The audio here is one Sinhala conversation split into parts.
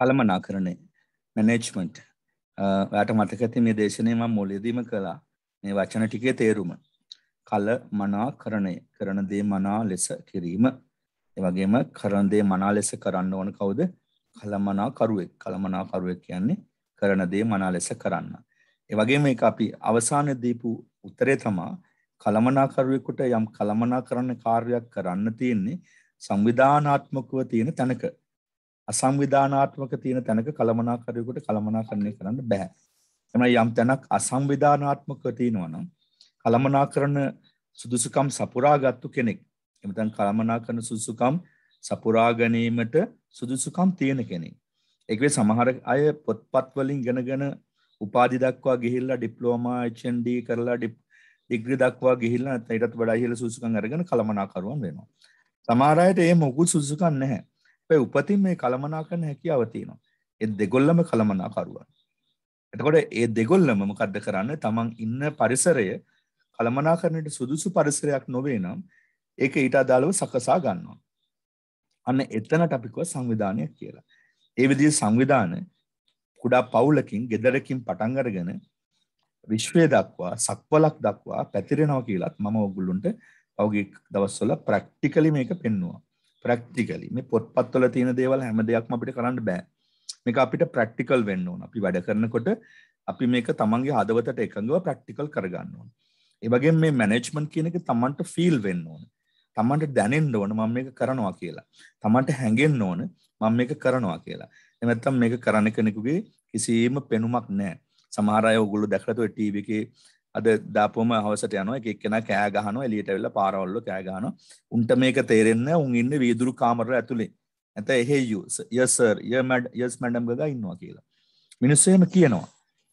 කළමනා කරනය මැනේජ්මන්ට් වැට මතක ඇති මේ දේශනයම මොලෙදීම කළා මේ වචන ටිකේ තේරුම කල මනා කරණය කරනදේ මනා ලෙස කිරීම එවගේම කරන්දේ මනා ලෙස කරන්න ඕන කවුද කළමනාකරුවෙක් කළමනාකරුවෙක් කියන්නේ කරනදේ මනා ලෙස කරන්න. එවගේ මේ අපි අවසාන දීපු උත්තරේ තමා කළමනාකරුවෙකුට යම් කළමනා කරන්න කාර්යක් කරන්න තියෙන්නේ සංවිධානාත්මකව තියෙන තැනක අසංවිධානාත්මක තියෙන තැනක කළමනාකරුවෙකුට කළමනාකරණය කරන්න බෑ. එමයි යම් තැනක් අසංවිධානාත්මක තියෙනවා නම් කළමනාකරන සුදුසුකම් සපුරාගත්තු කෙනෙක්. එමෙතන කළමනාකරන සුදුසුකම් සපුරා ගැනීමට සුදුසුකම් තියෙන කෙනෙක්. ඒකේ සමහර අය පොත්පත් වලින් ඉගෙනගෙන උපාධි දක්වා ගිහිල්ලා ඩිප්ලෝමා HND කරලා ඩිග්‍රී දක්වා ගිහිල්ලා නැත්නම් ඊටත් වඩා ඉහළ සුදුසුකම් අරගෙන කළමනාකරුවන් වෙනවා. සමහර අයට ඒ මොකුත් සුදුසුකම් නැහැ. හැබැයි උපතින් මේ කළමනාකරන හැකියාව තියෙනවා. ඒ දෙගොල්ලම කළමනාකරුවන්. එතකොට ඒ දෙගොල්ලම මොකද්ද කරන්නේ? තමන් ඉන්න පරිසරය කළමනාකරණයට සුදුසු පරිසරයක් නොවේ නම් ඒක ඊට අදාළව සකසා ගන්නවා. අන්න එතනට අපි කියව සංවිධානය කියලා. ඒ විදිහේ සංවිධාන කුඩා පවුලකින්, ගෙදරකින් පටන් අරගෙන විශ්වය දක්වා, සක්වලක් දක්වා පැතිරෙනවා කියලත් මම ඔයගොල්ලන්ට පෞගික දවස්වල ප්‍රැක්ටිකලි මේක පෙන්නවා. ප්‍රක්තිකලි මේ පොත්පත්වල තියෙන දේවල් හැම දෙයක්ම අපිට කරන්න බෑ මේක අපිට ප්‍රක්ටිකල් වෙන්න ඕන අපි වැඩ කරනකොට අපි මේක තමන්ගේ හදවතට එකඟව ප්‍රක්ටිකල් කරගන්න ඕන ඒවගේ මේ මැනෙජ්මන්ට් කියන එක තමන්ට ෆීල් වෙන්න ඕන තමන්ට දැනෙන්න ඕන මම මේක කරනවා කියලා තමන්ට හැඟෙන්න ඕන මම මේක කරනවා කියලා එමත්තම් මේක කරන්න කෙනෙකුගේ කිසිම පෙනුමක් නෑ සමහරය ඔගුලු දැකලතු ටීවකේ අද දාපුම හවසට යන එක එක්කෙනා කෑ ගහනවා එළියට වෙලා පාරවල්ල කෑ ගහනවා උන්ට මේක තේරෙන්නේ නැහැ උන් ඉන්නේ වීදුරු කාමර ඇතුලේ නැත එහෙ you yes sir yes madam ගගා ඉන්නවා කියලා මිනිස්සු එහෙම කියනවා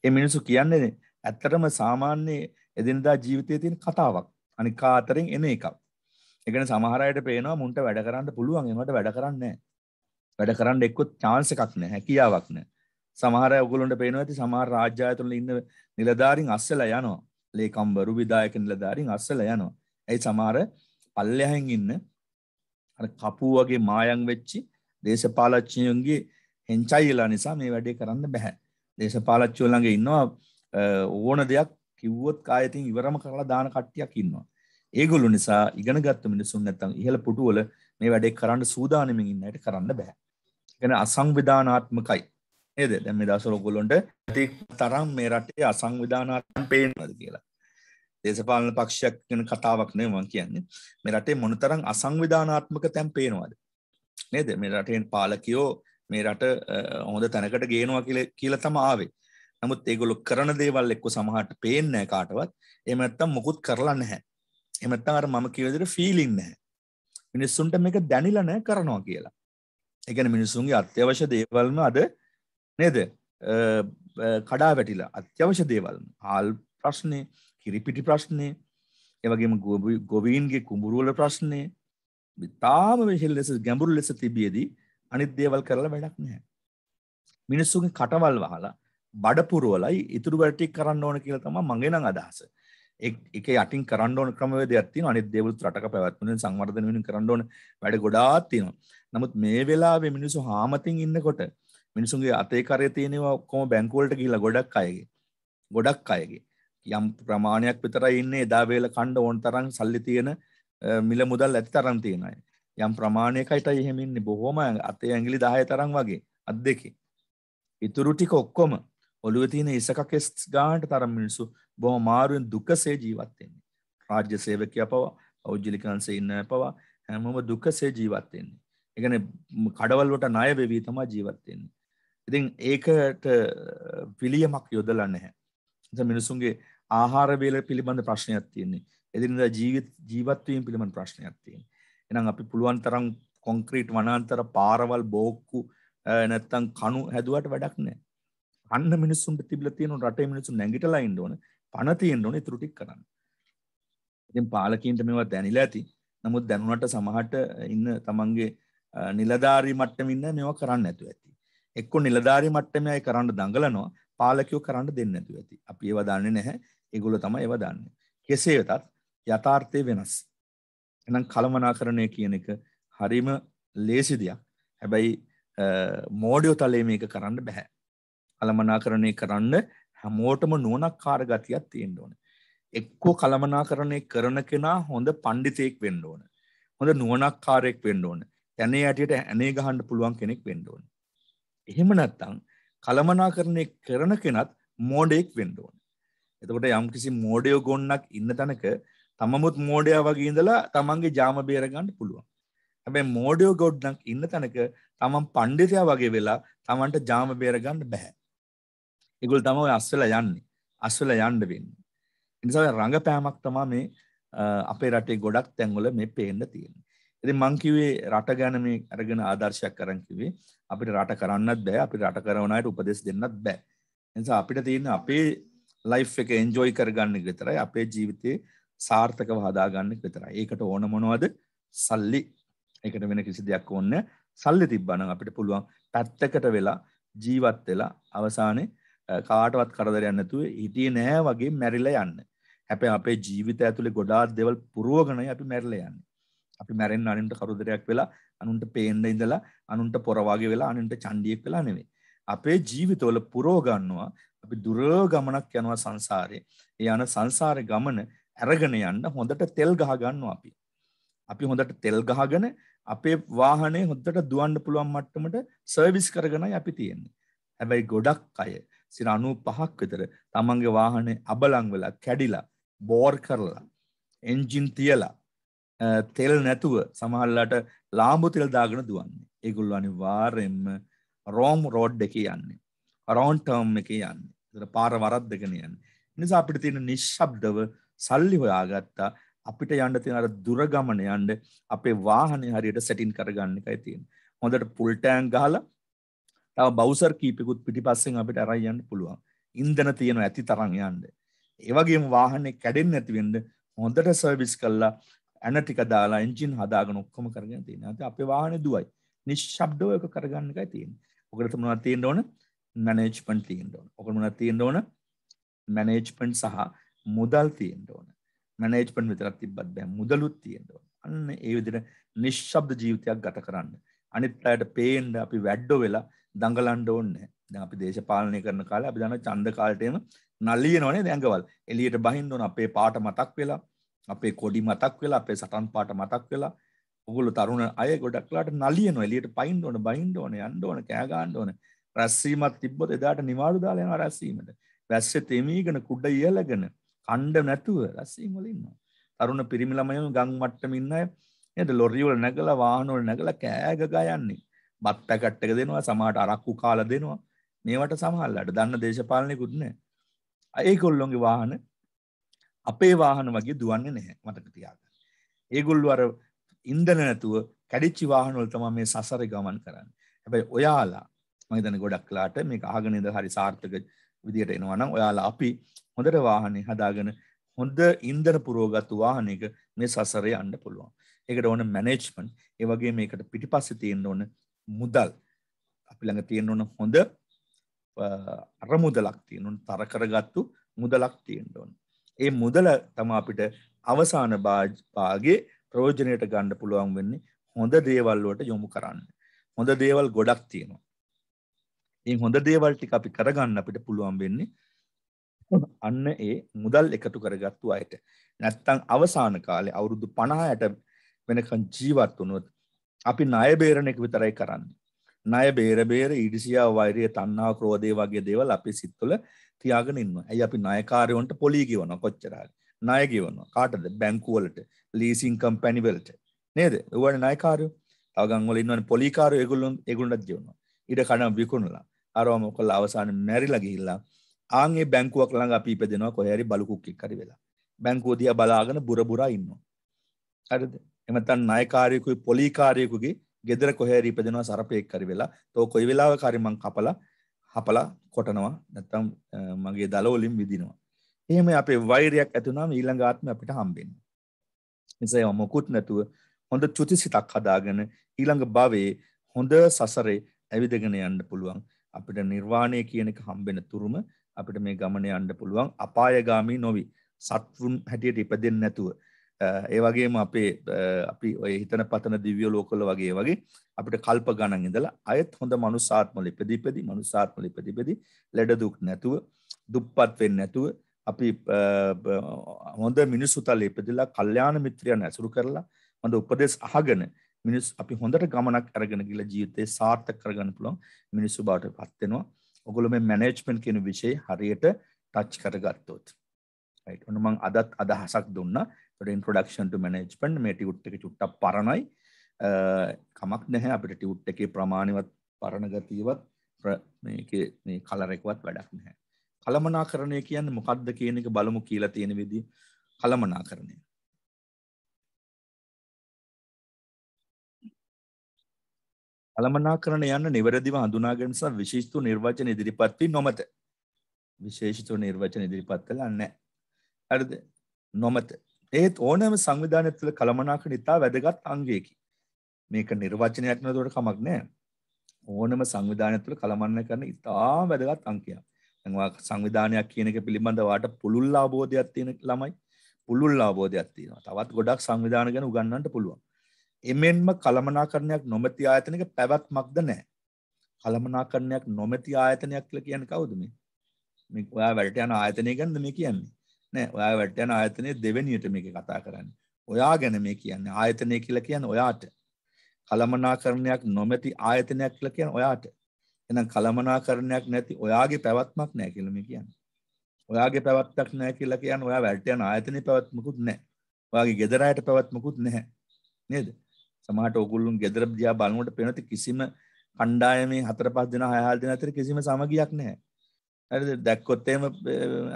ඒ මිනිස්සු කියන්නේ ඇත්තටම සාමාන්‍ය එදිනදා ජීවිතයේ තියෙන කතාවක් අනික අතරින් එන එකක් ඒ කියන්නේ සමහර අයට පේනවා මුන්ට වැඩ කරන්න පුළුවන් ඒකට වැඩ කරන්නේ වැඩ කරන්න එක්ක චාන්ස් එකක් නැහැ හැකියාවක් නැහැ සමහර ඔයගොල්ලන්ට පේනවා ඇති සමහර රාජ්‍ය ආයතන වල ඉන්න නිලධාරීන් අස්සලා යනවා ලේකම්බරු විදායක නිලධාරීන් අස්සල යනවා. ඇයි සමහර පල්ලෙහෙන් ඉන්න අර කපුව වගේ මායම් වෙච්චි දේශපාලච්චියන්ගේ හෙන්චයිලා නිසා මේ වැඩේ කරන්න බෑ. දේශපාලච්චියෝ ළඟ ඉන්නවා ඕන දෙයක් කිව්වොත් කායතින් ඉවරම කරලා දාන කට්ටියක් ඉන්නවා. ඒගොල්ලෝ නිසා ඉගෙනගත්තු මිනිසුන් නැත්තම් ඉහළ පුටුවල මේ වැඩේ කරන්න සූදානමින් ඉන්න අයට කරන්න බෑ. ඒ කියන්නේ අසංවිධානාත්මකයි. නේද දැන් මේ දවස්වල ඔයගොල්ලොන්ට තරම් මේ රටේ අසංවිධානාත්මක පේනවාද කියලා දේශපාලන පක්ෂයක් ගැන කතාවක් නෙවෙයි මම කියන්නේ මේ රටේ මොනතරම් අසංවිධානාත්මක තැන් පේනවාද නේද මේ රටේ පාලකයෝ මේ රට හොඳ තැනකට ගේනවා කියලා කියලා තමයි ආවේ නමුත් ඒගොල්ලෝ කරන දේවල් එක්ක සමහරට පේන්නේ නැහැ කාටවත්. එහෙම නැත්නම් මොකුත් කරලා නැහැ. එහෙම නැත්නම් අර මම කියන විදිහට ෆීලිං නැහැ. මිනිස්සුන්ට මේක දැනිලා නැහැ කරනවා කියලා. ඒ කියන්නේ මිනිස්සුන්ගේ අත්‍යවශ්‍ය දේවල්ම අද නේද කඩා වැටිලා අත්‍යවශ්‍ය දේවල් හල් ප්‍රශ්නය කිරිපිටි ප්‍රශ්නය එවගේම ගොවීන්ගේ කුඹුරුවල ප්‍රශ්නය තාම වෙහෙල් ලෙස ගැඹුරු ලෙස තිබියදී අනිත් දේවල් කරලා වැඩක් නැහැ මිනිස්සුගේ කටවල් වහලා බඩපුරුවලයි ඉතුරු වැටික් කරන්න ඕන කියලා තමයි මගේ නම් අදහස. ඒක යටින් කරන්න ඕන ක්‍රමවේදයක් තියෙනවා. අනිත් දේවල් රටක පැවැත්ම වෙන සංවර්ධන වෙන කරන්න ඕන වැඩ ගොඩාක් තියෙනවා. නමුත් මේ වෙලාවේ මිනිස්සු හාමතින් ඉන්නකොට මිනිසුන්ගේ අතේ කරය තියෙනවා ඔක්කොම බැංකුවලට ගිහිල්ලා ගොඩක් අයගේ ගොඩක් අයගේ යම් ප්‍රමාණයක් විතරයි ඉන්නේ එදා වේල කණ්ඩ ඕන තරම් සල්ලි තියෙන මිල මුදල් ඇති තරම් තියෙන අය. යම් ප්‍රමාණයකටයි එහෙම ඉන්නේ බොහොම අතේ ඇඟිලි 10 තරම් වගේ අත් දෙකේ. ඉතුරු ටික ඔක්කොම ඔළුවේ තියෙන ඉසකක ගානට තරම් මිනිස්සු බොහොම මාරුවෙන් දුකසේ ජීවත් වෙන්නේ. රාජ්‍ය සේවකයා පවා පෞද්ගලිකංශේ ඉන්න පවා හැමෝම දුකසේ ජීවත් වෙන්නේ. ඒ කියන්නේ කඩවල වලට ණය වෙවි තමයි ජීවත් වෙන්නේ. ඉතින් ඒකට පිළියමක් යොදලා නැහැ. මිනිසුන්ගේ ආහාරවේල පිළිබඳ ප්‍රශ්නයක් තියෙන්නේ. එදිනදා ජීවිත ජීවත්වීම පිළිබඳ ප්‍රශ්නයක් තියෙන්නේ. එහෙනම් අපි පුළුවන් තරම් කොන්ක්‍රීට් වනාන්තර පාරවල් බෝක්කු නැත්තම් කණු හැදුවට වැඩක් නැහැ. අන්න මිනිස්සුන්ට තිබිලා තියෙන රටේ මිනිස්සු නැගිටලා ඉන්න ඕන. පණ තියෙන්න ඕන ඉතුරු ටික කරන්න. ඉතින් පාලකීන්ට මේවා දැනিলা ඇති. නමුත් දැනුණට සමහරට ඉන්න තමන්ගේ නිලධාරී මට්ටමින් ඉන්න මේවා කරන්න නැතුව ඇති. එක්ක නිලධාරි මට්ටමයි කරන්න දඟලනවා පාලකයෝ කරන්න දෙන්නේ නැතුව ඇති. අපි ඒව දන්නේ නැහැ. ඒගොල්ලෝ තමයි ඒව දන්නේ. කෙසේ වෙතත් යථාර්ථය වෙනස්. එහෙනම් කලමනාකරණය කියන එක හරිම ලේසි දෙයක්. හැබැයි මෝඩයෝ තලයේ මේක කරන්න බෑ. කලමනාකරණය කරන්න හැමෝටම නුවණක්කාර ගතියක් තියෙන්න ඕනේ. එක්කෝ කලමනාකරණය කරන කෙනා හොඳ පඬිතෙක් වෙන්න ඕන. හොඳ නුවණක්කාරයෙක් වෙන්න ඕන. යන්නේ යටියට ඇනේ ගහන්න පුළුවන් කෙනෙක් වෙන්න ඕන. එහෙම නැත්තම් කළමනාකරණය කරන කෙනත් මෝඩයෙක් වෙන්න ඕනේ. එතකොට යම්කිසි මෝඩයෝ ගොන්නක් ඉන්න තැනක තමමුත් මෝඩයා වගේ ඉඳලා තමන්ගේ ජාම බේර ගන්න පුළුවන්. හැබැයි මෝඩයෝ ගොඩක් ඉන්න තැනක තමන් පඬිතයා වගේ වෙලා තමන්ට ජාම බේර ගන්න බෑ. ඒගොල්ලෝ තමයි ඔය අස්වැලා යන්නේ. අස්වැලා යන්න වෙන්නේ. ඒ නිසා රංගපෑමක් තමයි මේ අපේ රටේ ගොඩක් තැන්වල මේ පේන්න තියෙන්නේ. එති මංකිවේ රට ගැන මේ අරගෙන ආදර්ශයක් කරංකිවේ අපිට රට කරන්නත් බෑ අපි රට කරවනයට උපදෙස් දෙන්නත් බෑ එනිසා අපිට තියෙන අපේ ලයි් එක එන්ජෝයි කරගන්න විතරයි අපේ ජීවිතය සාර්ථකව හදාගන්න විතරයි ඒකට ඕන මොනවද සල්ලි එකට වෙන කිසි දෙයක් ඔන්න සල්ලි තිබ්බන අපිට පුළුවන් පැත්තකට වෙලා ජීවත් වෙලා අවසානය කාටවත් කරදරයන්නතුව හිටිය නෑ වගේ මැරිල යන්න හැපැ අපේ ජීවිත ඇතුළේ ගොඩාත් දෙවල් පුරුවගනයි අපි මැරල යන්නේ අපි මැරෙන් අනුන්ට කරුදරයක් වෙලා අනුන්ට පේන්ඩ ඉඳලා අනුන්ට පොරවාගේ වෙලා අනුන්ට චන්ඩියෙක් වෙලා නෙවේ. අපේ ජීවිතවල පුරෝගන්නවා අපි දුරෝ ගමනක් යනවා සංසාරය ඒ යන සංසාර ගමන ඇරගෙන යන්න හොඳට තෙල් ගහගන්න අපි. අපි හොඳට තෙල් ගහගෙන අපේ වාහනේ හොඳට දුවන්න පුළුවන් මට්ටමට සර්විස් කරගෙන අපි තියෙන්නේ. හැබැයි ගොඩක් අය සිර අනු පහක් විතර තමන්ගේ වාහනේ අබලං වෙලා කැඩිලා බෝර් කරලා එන්ජින් තියලා තෙල් නැතුව සමහල්ලාට ලාම්බු තෙල් දාගෙන දුවන්නේ. ඒගොල්ලෝ අනිවාර්යෙන්ම රෝම් රෝඩ් එකේ යන්නේ. රෝන් ටර්ම් එකේ යන්නේ. ඒතර පාර වරද්දගෙන යන්නේ. නිසා අපිට තියෙන නිශ්ශබ්දව සල්ලි හොයාගත්තා. අපිට යන්න තියෙන අර දුර ගමන යන්න අපේ වාහනේ හරියට සෙටින් කරගන්න එකයි තියෙන්නේ. හොඳට ෆුල් ටෑන්ක් ගහලා තව බවුසර් කීපෙකුත් පිටිපස්සෙන් අපිට අරන් යන්න පුළුවන්. ඉන්ධන තියෙන ඇති තරම් යන්න. ඒ වගේම වාහනේ කැඩෙන්නේ නැති වෙන්න හොඳට සර්විස් කළා ඇන ටික දාලා එංචින් හදාගෙන ඔක්කොම කරගෙන තියෙන ඇති අපේ වාහන දුවයි නිශ්ශබ්දව එක කරගන්න එකයි තියෙන ඔකට මොනවද තියෙන්න ඕන මැනේජ්මන්ට් තියෙන්න ඕන ඔකට මොනවද තියෙන්න ඕන මැනේජ්මන්ට් සහ මුදල් තියෙන්න ඕන මැනේජ්මන්ට් විතරක් තිබ්බත් බෑ මුදලුත් තියෙන්න ඕන අන්න ඒ විදිහට නිශ්ශබ්ද ජීවිතයක් ගත කරන්න අනිත් අයට පේන්න අපි වැඩෝ වෙලා දඟලන්න ඕනේ දැන් අපි දේශපාලනය කරන කාලේ අපි දන්නවා ඡන්ද කාලේටම නලියනවනේ දැඟවල් එළියට බහින්න ඕන අපේ පාට මතක් වෙලා අපේ කොඩි මතක් වෙලා අපේ සටන් පාට මතක් වෙලා ඔගොල්ලෝ තරුණ අය ගොඩක්ලාට නලියනවා එළියට පයින්න ඕන බයින්න ඕන යන්න ඕන කෑ ගන්න ඕන රැස්වීමක් තිබ්බොත් එදාට නිවාඩු දාලා යනවා රැස්වීමට වැස්සේ තෙමීගෙන කුඩ ඉයලගෙන කණ්ඩ නැතුව රැස්වීම වල ඉන්නවා තරුණ පිරිමි ළමයෝ ගම් මට්ටමින් ඉන්න අය නේද ලොරි වල නැගලා වාහන වල නැගලා කෑ ගගා යන්නේ බත් පැකට් එක දෙනවා සමහරට අරක්කු කාලා දෙනවා මේවට සමහරලාට දන්න දේශපාලනෙකුත් නැහැ ඒගොල්ලොන්ගේ වාහන අපේ වාහන වගේ දුවන්නේ නැහැ මතක තියාගන්න. ඒගොල්ලෝ අර ඉන්ධන නැතුව කැඩිච්චි වාහන වල තමයි මේ සසරේ ගමන් කරන්නේ. හැබැයි ඔයාලා මම හිතන්නේ ගොඩක් වෙලාට මේක අහගෙන ඉඳලා හරි සාර්ථක විදියට එනවා නම් ඔයාලා අපි හොඳට වාහනේ හදාගෙන හොඳ ඉන්ධන පුරෝගත්තු වාහනයක මේ සසරේ යන්න පුළුවන්. ඒකට ඕන මැනේජ්මන්ට් ඒ වගේ මේකට පිටිපස්සේ තියෙන්න ඕන මුදල් අපි ළඟ තියෙන්න ඕන හොඳ අරමුදලක් තියෙන්න ඕන තර කරගත්තු මුදලක් තියෙන්න ඕන. ඒ මුදල තම අපිට අවසාන භාගයේ ප්‍රෝජනයට ගණ්ඩ පුළුවන් වෙන්නේ හොඳ දේවල්ලුවට යොමු කරන්න. හොඳ දේවල් ගොඩක් තියෙනවා. ඒ හොඳ දේවල් ටික අපි කරගන්න අපිට පුළුවන් වෙන්නේ අන්න ඒ මුදල් එකතු කරගත්තු අයට. නැත්තං අවසාන කාලේ අවුරුදු 50ට වෙනකන් ජීවත් වුණොත් අපි ණය බේරණ එක විතරයි කරන්නේ. ණය බේර බේර ඊඩිසියා වෛරය තණ්හා ක්‍රෝධය වගේ දේවල් අපේ සිත් තුළ තියාගෙන ඉන්නවා. ඇයි අපි ණයකාරයොන්ට පොලී ගෙවනවා කොච්චර හරි. ණය ගෙවනවා. කාටද? බැංකු වලට, ලීසින් කම්පැනි වලට. නේද? ඒවනේ ණයකාරයෝ. තව ගම් වල ඉන්නවනේ පොලීකාරයෝ ඒගොල්ලෝ ඒගොල්ලන්ටත් ගෙවනවා. ඊට කඩම් විකුණලා. අරවා මොකලා අවසාන මැරිලා ගිහිල්ලා ආන් ඒ බැංකුවක් ළඟ අපි ඉපදෙනවා කොහේ හරි බලුකුක්ෙක් හරි වෙලා. බැංකුව දිහා බලාගෙන බුරබුරා ඉන්නවා. හරිද? එමත්තන් ණයකාරයෙකුයි පොලීකාරයෙකුගේ ගෙදර කොහේ හරි ඉපදෙනවා සරපේක් හරි වෙලා. තෝ කොයි වෙලාවක හරි මං කපලා හපලා කොටනවා නැත්තම් මගේ දලවලින් විදිනවා එහෙම අපේ වෛරයක් ඇතුනම් ඊළඟාත්ම අපිට හම්බෙන් නිසයි මොකුත් නැතුව හොඳ චුති සිතක් හදාගෙන ඊළඟ භවයේ හොඳ සසරේ ඇවිදගෙන යන්න පුළුවන් අපිට නිර්වාණය කියන එක හම්බෙන තුරුම අපිට මේ ගමන යන්න පුළුවන් අපායගාමී නොවි සත්වුන් හැටියට ඉපදෙන්නේ නැතුව ඒවගේම අපේ අපි ඔය හිතන පතන දිව්‍ය ලෝකල වගේ වගේ අපිට කල්ප ගණන් ඉඳලා අයත් හොඳ මනුසාත්ම ලිපදිපෙදි මනුසාත්ම ලිපදිපෙදි ලෙඩ දුක් නැතුව දුප්පත් වෙන්නේ නැතුව අපි හොඳ මිනිස්සු තල ඉපදිලා කල්යාණ මිත්‍රයන් ඇසුරු කරලා හොඳ උපදෙස් අහගෙන මිනිස් අපි හොඳට ගමනක් අරගෙන ගිහලා ජීවිතේ සාර්ථක කරගන්න පුළුවන් මිනිස්සු බවට පත් වෙනවා. ඔගොල්ලෝ මේ මැනේජ්මන්ට් කියන විෂය හරියට ටච් කරගත්තොත්. රයිට්. ඔන්න මම අදත් අදහසක් දුන්නා. ඉන්ට්‍රඩක්ෂන් මනජ්පන් මේ ටිවුට් එක චුට්ටක් පරණයි කමක් නැහැ අපිට ටිවුට් එකේ ප්‍රමාණවත් පරණ ගතියවත් මේ කලරෙකවත් වැඩක් නැහැ කළමනා කරණය කියන්න මොකක්ද කියන එක බලමු කියලා තියෙන විදි කළමනා කරණය කළමනා කරන යන්න නිවැරදිව හඳුනාගෙන සහ විශේෂිත නිර්වචන ඉදිරිපත් වී නොමැත. විශේෂිත නිර්වචන ඉදිරිපත් කළා නැහැ. හරිද? නොමැත. ඒත් ඕනෑම සංවිධානය තුළ කළමනාකරණ ඉතා වැදගත් අංගයකි. මේක නිර්වචනයක් නේදවට කමක් නැහැ. ඕනෑම සංවිධානය තුළ කළමනාකරණ කරන ඉතා වැදගත් අංගයක්. දැන් සංවිධානයක් කියන එක පිළිබඳව වාට පුළුල් අවබෝධයක් තියෙන ළමයි පුළුල් අවබෝධයක් තියෙනවා. තවත් ගොඩක් සංවිධාන ගැන උගන්වන්නට පුළුවන්. එමෙන්ම කළමනාකරණයක් නොමැති ආයතනයක පැවැත්මක්ද නැහැ. කළමනාකරණයක් නොමැති ආයතනයක් කියලා කියන්නේ කවුද මේ? මේ ඔයා වැඩට යන ආයතනය ගැනද මේ කියන්නේ? නෑ ඔයා වැට්ටයන ආයතනය දෙවැනියට මේක කතා කරන්න. ඔයා ගැන මේ කියන්න ආයතනය කියල කියන්න ඔයාට. කළමනාකරණයක් නොමැති ආයතනයක් කියල කියන්න ඔයාට. එනම් කළමනාකරණයක් නැති ඔයාගේ පැවත්මක් නෑ කියලම කියන්න. ඔයාගේ පැවත්තක් නෑ කියලා කියන්න ඔයා වැටයන ආයතනය පැවත්මකුත් නෑ. ඔයාගේ ගෙදරයට පැවත්මකුත් නැහැ. නේද? සමහට ඔගුල්ලුන් ගෙදර දිහා බලනකොට පෙනති කිසිම කණ්ඩායමේ හතර පහ දෙනා හය හල් දෙනා අතර කිසිම සමගියක් නැහැ. හරි දැක්කොත්තේම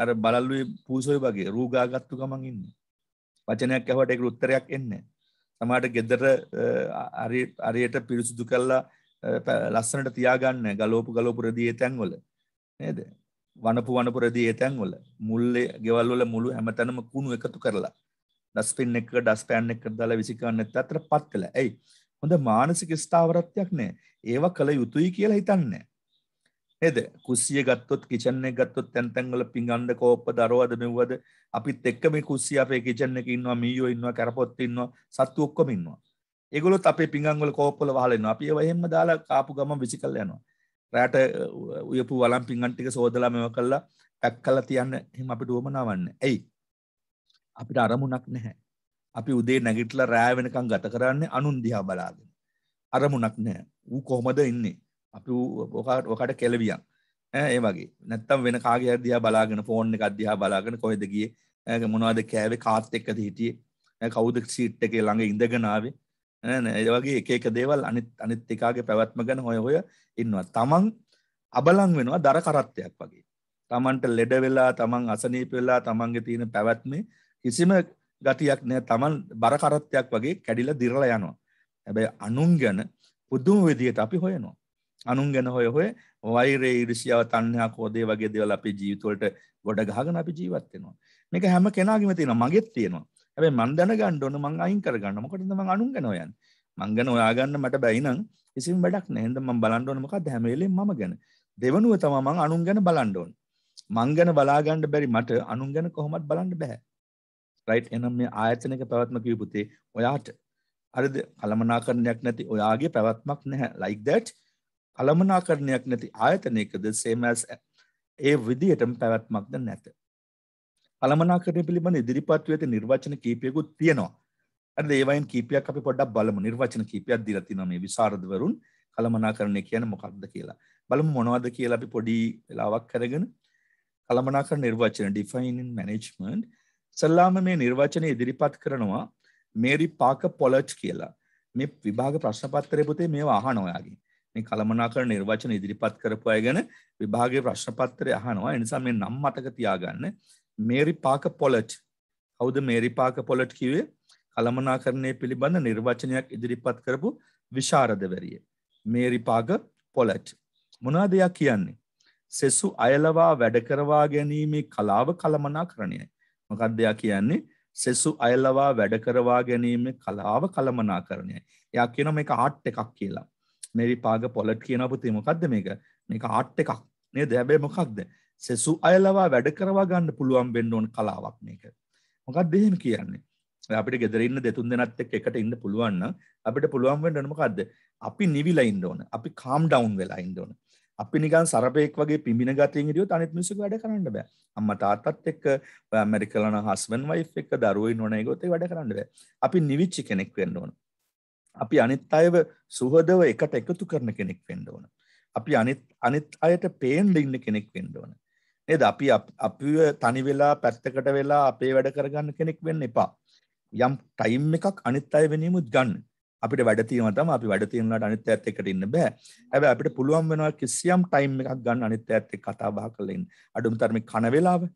අර බලල්ලුයි පූසොයි වගේ රූගාගත්තු ගමන් ඉන්න වචනයක් ඇහවට එක උත්තරයක් එන්න සමහට ගෙදර අරියට පිරිසුදු කල්ලා ලස්සනට තියාගන්න ගලෝපු ගලෝපුරදී තැන්වල නේද වනපු වනපුරදී තැන්වල මුල්ලේ ගෙවල්වල මුළු හැමතැනම කුණු එකතු කරලා ඩස්පින් එක ඩස් පෑන් එක දාලා විසිකන්න ඇත්තට පත් වෙලා. ඇයි? හොඳ මානසික ස්ථාවරත්වයක් නැහැ. ඒවා කළ යුතුයි කියලා හිතන්නේ නැහැ. නේද කුස්සිය ගත්තොත් කිචන් එක ගත්තොත් තැන් තැන් වල පිඟන්ද කෝප්ප දරවද මෙව්වද අපිත් එක්ක මේ කුස්සිය අපේ කිචන් එකේ ඉන්නවා මීයෝ ඉන්නවා කරපොත් ඉන්නවා සත්තු ඔක්කොම ඉන්නවා ඒගොල්ලොත් අපේ පිඟන් වල කෝප්ප වල වහලා ඉන්නවා අපි ඒව එහෙම දාලා කාපු ගමන් විසිකල් යනවා රැට උයපු වලම් පිඟන් ටික සෝදලා මෙව කළා පැක් කළා තියන්න එහෙම අපිට උවමනාවන්නේ ඇයි අපිට අරමුණක් නැහැ අපි උදේ නැගිටලා රෑ වෙනකන් ගත කරන්නේ අනුන් දිහා බලාගෙන අරමුණක් නැහැ ඌ කොහොමද ඉන්නේ අපි ඕකට කෙලවියන් ඒ වගේ නැත්තම් වෙන කාගේ අධ්‍යා බලාගෙන ෆෝන් එක අධ්‍යා බලාගෙන කොහෙද ගිය මොනවාද කෑවේ කාත් එක්කද හිටියේ කවුද සීට් එකේ ළඟ ඉඳගෙනාවේ ඒ වගේ එක එක දේවල් අනිත් අනිත් එකාගේ පැවැත්ම ගැන හොය හොය ඉන්නවා තමන් අබලං වෙනවා දර කරත්තයක් වගේ තමන්ට ලෙඩ වෙලා තමන් අසනීප වෙලා තමන්ගේ තියෙන පැවැත්මේ කිසිම ගතියක් නෑ තමන් බර කරත්තයක් වගේ කැඩිලා දිරලා යනවා හැබැයි අනුන් ගැන පුදුම විදිහට අපි හොයනවා අනුන් ගැන හොය හොය වෛරේ ඉරිසියාව තණ්හා කෝපය වගේ දේවල් අපේ ජීවිතවලට ගොඩ ගහගෙන අපි ජීවත් වෙනවා. මේක හැම කෙනාගෙම තියෙනවා මගෙත් තියෙනවා. හැබැයි මම දැනගන්න ඕන මං අයින් කරගන්න. මොකටද මං අනුන් ගැන හොයන්නේ? මං ගැන හොයාගන්න මට බැයි නම් කිසිම වැඩක් නැහැ. එහෙනම් මම බලන්න ඕන මොකද්ද හැම වෙලෙම මම ගැන. දෙවනුව තමයි මං අනුන් ගැන බලන්න ඕන. මං ගැන බලා ගන්න බැරි මට අනුන් ගැන කොහොමවත් බලන්න බෑ. රයිට් එහෙනම් මේ ආයතනික පැවැත්ම කියපු පුතේ ඔයාට හරිද කලමනාකරණයක් නැති ඔයාගේ පැවැත්මක් නැහැ. like that අලමනාකරණයක් නැති ආයතනයකද සේමස් ඒ විදිහටම පැවැත්මක්ද නැත. අලමනාකරණය පිළිබඳ ඉදිරිපත් වෙත නිර්වචන කීපයකුත් තියෙනවා. අද ඒවයින් කීපයක් අපි පොඩ්ඩක් බලමු. නිර්වචන කීපයක් දීලා තිනවා මේ විසරදවරුන් කලමනාකරණය කියන්නේ මොකක්ද කියලා. බලමු මොනවද කියලා අපි පොඩි වෙලාවක් කරගෙන කලමනාකරණ නිර්වචන defining management සල්ලාම මේ නිර්වචනය ඉදිරිපත් කරනවා මේරි පාක පොලච් කියලා. මේ විභාග ප්‍රශ්න පත්‍රය පුතේ මේවා අහන ඔයාගේ. මේ කළමනාකර නිර්වචන ඉදිරිපත් කරපු අය ගැන විභාගයේ ප්‍රශ්න පත්‍රය අහනවා. ඒ නිසා මේ නම් මතක තියාගන්න. මේරි පාක පොලට්. කවුද මේරි පාක පොලට් කිව්වේ? කළමනාකරණය පිළිබඳ නිර්වචනයක් ඉදිරිපත් කරපු විශාරදවරිය. මේරි පාක පොලට්. මොනවද එයා කියන්නේ? සෙසු අයලවා වැඩ කරවා ගැනීමේ කලාව කළමනාකරණයයි. මොකක්ද එයා කියන්නේ? සෙසු අයලවා වැඩ කරවා ගැනීමේ කලාව කළමනාකරණයයි. එයා කියනවා මේක ආට් එකක් කියලා. මේ විපාග පොලට් කියන පුතේ මොකක්ද මේක මේක ආට් එකක් නේද හැබැයි මොකක්ද සෙසු අය ලවා වැඩ කරවා ගන්න පුළුවන් වෙන්න ඕන කලාවක් මේක මොකක්ද එහෙම කියන්නේ අපිට ගෙදර ඉන්න දෙතුන් දෙනාත් එක්ක එකට ඉන්න පුළුවන් නම් අපිට පුළුවන් වෙන්න ඕන මොකද්ද අපි නිවිලා ඉන්න ඕන අපි කාම් ඩවුන් වෙලා ඉන්න ඕන අපි නිකන් සරපෙක් වගේ පිඹින ගතියෙන් හිටියොත් අනිත් මිනිස්සුක වැඩ කරන්න බෑ. අම්මා තාත්තත් එක්ක ඔය ඇමරිකලන හස්බන්ඩ් වයිෆ් එක්ක දරුවෝ ඉන්නවනේ ඒකත් ඒ වැඩ කරන්න බෑ. අපි නිවිච්ච කෙනෙක් වෙන්න ඕන. අපි අනිත් අයව සුහදව එකට එකතු කරන කෙනෙක් වෙන්න ඕන. අපි අනිත් අනිත් අයට පේන්න ඉන්න කෙනෙක් වෙන්න ඕන. නේද? අපි අපිව තනි වෙලා පැත්තකට වෙලා අපේ වැඩ කරගන්න කෙනෙක් වෙන්න එපා. යම් ටයිම් එකක් අනිත් අය වෙනීමුත් ගන්න. අපිට වැඩ තියෙනවා තමයි අපි වැඩ තියෙනාට අනිත් අයත් එක්කට ඉන්න බෑ. හැබැයි අපිට පුළුවන් වෙනවා කිසියම් ටයිම් එකක් ගන්න අනිත් අයත් එක්ක කතා බහ කරලා ඉන්න. අඩුම තරමේ කන වේලාව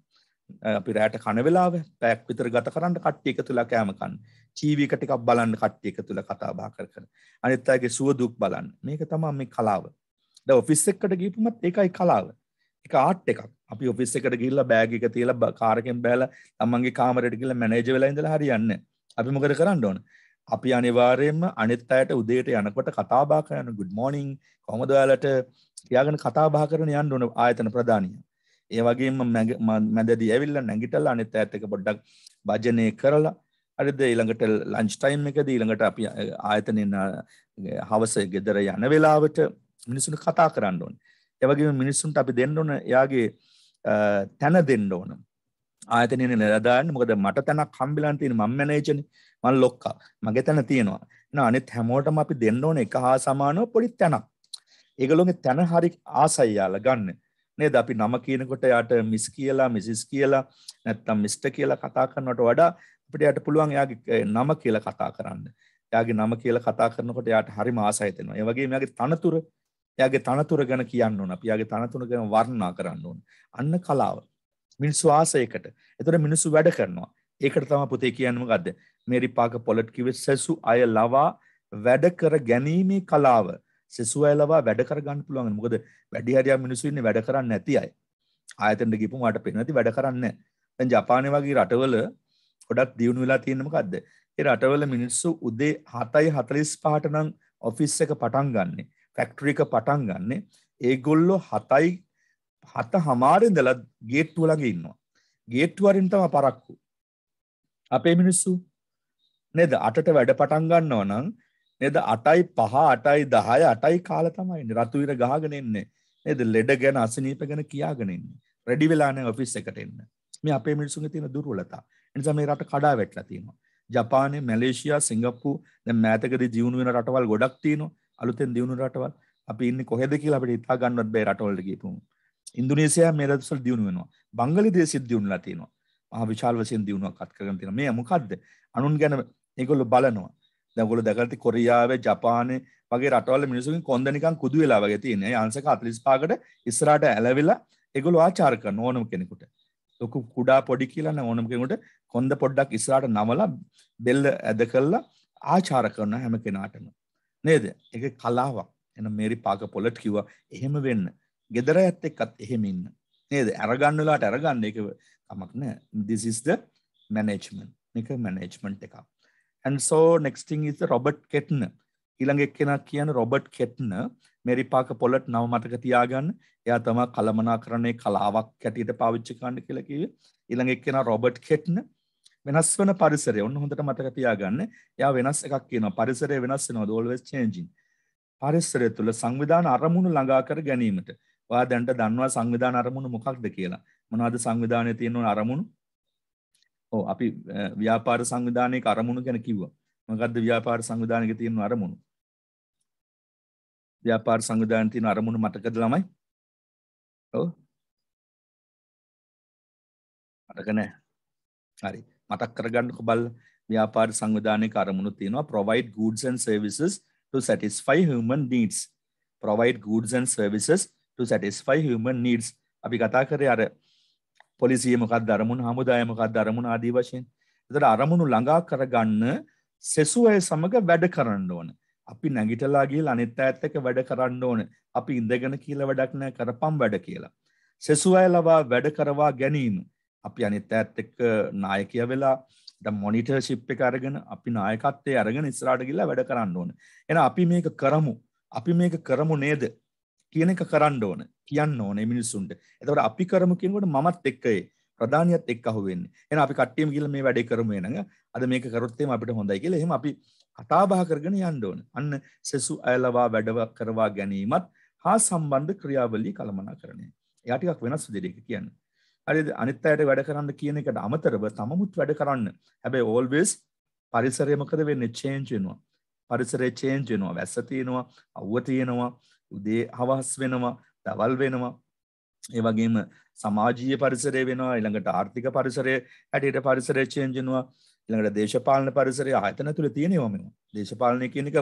අපි රෑට කන වෙලාව පැයක් විතර ගත කරන්න කට්ටිය එකතුලා කෑම කන්න. ජීවික ටිකක් බලන්න කට්ටිය එක තුල කතා බහ කර කර අනිත් අයගේ සුව දුක් බලන්න මේක තමයි මේ කලාව දැන් ඔෆිස් එකකට ගිහපුමත් ඒකයි කලාව එක ආට් එකක් අපි ඔෆිස් එකට ගිහිල්ලා බෑග් එක තියලා කාර් එකෙන් බෑලා තමන්ගේ කාමරයට ගිහිල්ලා මැනේජර් වෙලා ඉඳලා හරියන්නේ අපි මොකද කරන්න ඕන අපි අනිවාර්යයෙන්ම අනිත් අයට උදේට යනකොට කතා බහ කරන good morning කොහමද ඔයාලට කියාගෙන කතා බහ කරන යන්න ඕන ආයතන ප්‍රධානිය. ඒ වගේම මැදදී ඇවිල්ලා නැගිටලා අනිත් අයත් එක්ක පොඩ්ඩක් භජනය කරලා හරිද ඊළඟට ලංච් ටයිම් එකදී ඊළඟට අපි ආයතනෙන් හවස ගෙදර යන වෙලාවට මිනිසුන්ට කතා කරන්න ඕනේ. ඒ වගේම මිනිසුන්ට අපි දෙන්න ඕන එයාගේ තැන දෙන්න ඕන. ආයතනයේ නිලධාරින් මොකද මට තැනක් හම්බෙලා තියෙන මම මැනේජර්නේ මම ලොක්කා. මගේ තැන තියෙනවා. නෝ අනිත් හැමෝටම අපි දෙන්න ඕන එක හා සමානව පොඩි තැනක්. ඒගොල්ලොන්ගේ තැන හරි ආසයි යාලා ගන්න. නේද අපි නම කියනකොට යාට මිස් කියලා මිසිස් කියලා නැත්තම් මිස්ට කියලා කතා කරනවට වඩා අපිට යට පුළුවන් යාගේ නම කියලා කතා කරන්න. යාගේ නම කියලා කතා කරනකොට යාට හරිම ආසයි දෙනවා. ඒ වගේම යාගේ තනතුර යාගේ තනතුර ගැන කියන්න ඕන. අපි යාගේ තනතුර ගැන වර්ණනා කරන්න ඕන. අන්න කලාව. මිනිස්සු ආසයකට. ඒතර මිනිස්සු වැඩ කරනවා. ඒකට තමයි පුතේ කියන්නේ මොකද්ද? මේරි පාක පොලට් කිව්වේ සසු අය ලවා වැඩ කර ගැනීමේ කලාව. සසු අය ලවා වැඩ කර ගන්න පුළුවන්. මොකද වැඩි හරියක් මිනිස්සු ඉන්නේ වැඩ කරන්නේ නැති අය. ආයතනට ගිහපුවාට පේන නැති වැඩ කරන්නේ නැහැ. දැන් ජපානයේ වගේ රටවල ගොඩක් දියුණු වෙලා තියෙන මොකද්ද? ඒ රටවල මිනිස්සු උදේ 7:45ට නම් ඔෆිස් එක පටන් ගන්නෙ, ෆැක්ටරි එක පටන් ගන්නෙ. ඒගොල්ලෝ 7යි 7 හමාරේ ඉඳලා ගේට්ටුව ළඟ ඉන්නවා. ගේට්ටුව වරින් තමයි පරක්කු. අපේ මිනිස්සු නේද 8ට වැඩ පටන් ගන්නවා නම් නේද 8යි 5 8යි 10යි 8යි කාලා තමයි ඉන්නේ. රතු ඉර ගහගෙන ඉන්නේ. නේද ලෙඩ ගැන අසනීප ගැන කියාගෙන ඉන්නේ. රෙඩි වෙලා නැහැ ඔෆිස් එකට එන්න. මේ අපේ මිනිස්සුන්ගේ තියෙන දුර්වලතා. එනිසා මේ රට කඩා වැටලා තියෙනවා. ජපානය, මැලේසියා, සිංගප්පූ දැන් මෑතකදී දියුණු වෙන රටවල් ගොඩක් තියෙනවා. අලුතෙන් දියුණු රටවල්. අපි ඉන්නේ කොහෙද කියලා අපිට හිතා ගන්නවත් බැහැ රටවලට ගියපුවම. ඉන්දුනීසියා මේ දවස්වල දියුණු වෙනවා. බංගලිදේශෙත් දියුණුලා තියෙනවා. මහා විශාල වශයෙන් දියුණුවක් අත් කරගෙන තියෙනවා. මේ මොකද්ද? අනුන් ගැන ඒගොල්ලෝ බලනවා. දැන් ඔයගොල්ලෝ දැකලා තියෙන්නේ කොරියාවේ, ජපානේ වගේ රටවල මිනිස්සුන්ගේ කොන්ද නිකන් කුදු වෙලා වගේ තියෙනවා. ඒ අංශක 45කට ඉස්සරහට ඇලවිලා ඒගොල්ලෝ ආචාර කරන ඕනම කෙනෙකුට. ලොකු කුඩා පොඩි කියලන්න ඕනම කෙනට කොන්ද පොඩ්ඩක් ඉස්සාට නමලා බෙල්ල ඇද කල්ලා ආචාර කරන හැම කෙනාටම. නේද එක කලාවක් එන මේරි පාක පොලට් කිව්වා එහෙම වෙන්න ගෙදර ඇත්ත එක්කත් එහෙම ඉන්න නේද ඇරගන්නලාට ඇරගන්න එක කමක් නෑ this is the management එක management එකක් and so next thing is robert ketner ඊළඟ එක්කෙනා කියන robert ketner මෙරිපාක පොලට් නව මතක තියාගන්න එයා තමා කළමනාකරණය කලාවක් කැටියට පාවිච්චි කරන්න කියලා කිව්වේ ඊළඟ එක්කෙනා රොබර්ට් කෙට්න වෙනස් වෙන පරිසරය ඔන්න හොඳට මතක තියාගන්න එයා වෙනස් එකක් කියනවා පරිසරය වෙනස් වෙනවා always changing පරිසරය තුළ සංවිධාන අරමුණු ළඟා කර ගැනීමට ඔයා දැන්ට දන්නවා සංවිධාන අරමුණු මොකක්ද කියලා මොනවද සංවිධානයේ තියෙන අරමුණු ඔව් අපි ව්‍යාපාර සංවිධානයේ අරමුණු ගැන කිව්වා මොකද්ද ව්‍යාපාර සංවිධානයේ තියෙන අරමුණු ව්‍යාපාර සංවිධාන තියෙන අරමුණු මතකද ළමයි? ඔව්. මතක නැහැ. හරි. මතක් කරගන්නකො බල ව්‍යාපාර සංවිධානයක අරමුණු තියෙනවා provide goods and services to satisfy human needs. provide goods and services to satisfy human needs. අපි කතා කරේ අර පොලිසිය මොකක්ද අරමුණු හමුදාය මොකක්ද අරමුණු ආදී වශයෙන්. එතකොට අරමුණු ළඟා කරගන්න සෙසුවය සමග වැඩ කරන්න ඕනේ. අපි නැගිටලා ගිහලා අනිත් අයත් එක්ක වැඩ කරන්න ඕන. අපි ඉඳගෙන කියලා වැඩක් නැහැ කරපම් වැඩ කියලා. සෙසුවය ලබා වැඩ කරවා ගැනීම. අපි අනිත් අයත් එක්ක නායකයා වෙලා දැන් මොනිටර්ෂිප් එක අරගෙන අපි නායකත්වයේ අරගෙන ඉස්සරහට ගිහලා වැඩ කරන්න ඕන. එහෙනම් අපි මේක කරමු. අපි මේක කරමු නේද? කියන එක කරන්න ඕන. කියන්න ඕනේ මිනිස්සුන්ට. එතකොට අපි කරමු කියනකොට මමත් එක්ක ඒ ප්‍රධානියත් එක්ක අහුවෙන්නේ. එහෙනම් අපි කට්ටියම ගිහලා මේ වැඩේ කරමු එනඟ. අද මේක කරොත් එහෙම අපිට හොඳයි කියලා. එහෙම අපි කතාබහ කරගෙන යන්න ඕන. අන්න සෙසු අයලවා වැඩව කරවා ගැනීමත් හා සම්බන්ධ ක්‍රියාවලිය කළමනාකරණය. එයා ටිකක් වෙනස් විදිහට කියන්නේ. හරිද? අනිත් අයට වැඩ කරන්න කියන එකට අමතරව තමමුත් වැඩ කරන්න. හැබැයි always පරිසරය මොකද වෙන්නේ? change වෙනවා. පරිසරය change වෙනවා. වැස්ස තියෙනවා, අවුව තියෙනවා, උදේ හවස් වෙනවා, දවල් වෙනවා. ඒ වගේම සමාජීය පරිසරය වෙනවා, ඊළඟට ආර්ථික පරිසරය හැටියට පරිසරය change වෙනවා. ළඟට දේශපාලන පරිසරය ආයතන තුළ තියෙනවා මෙම දේශපාලනය කියන එක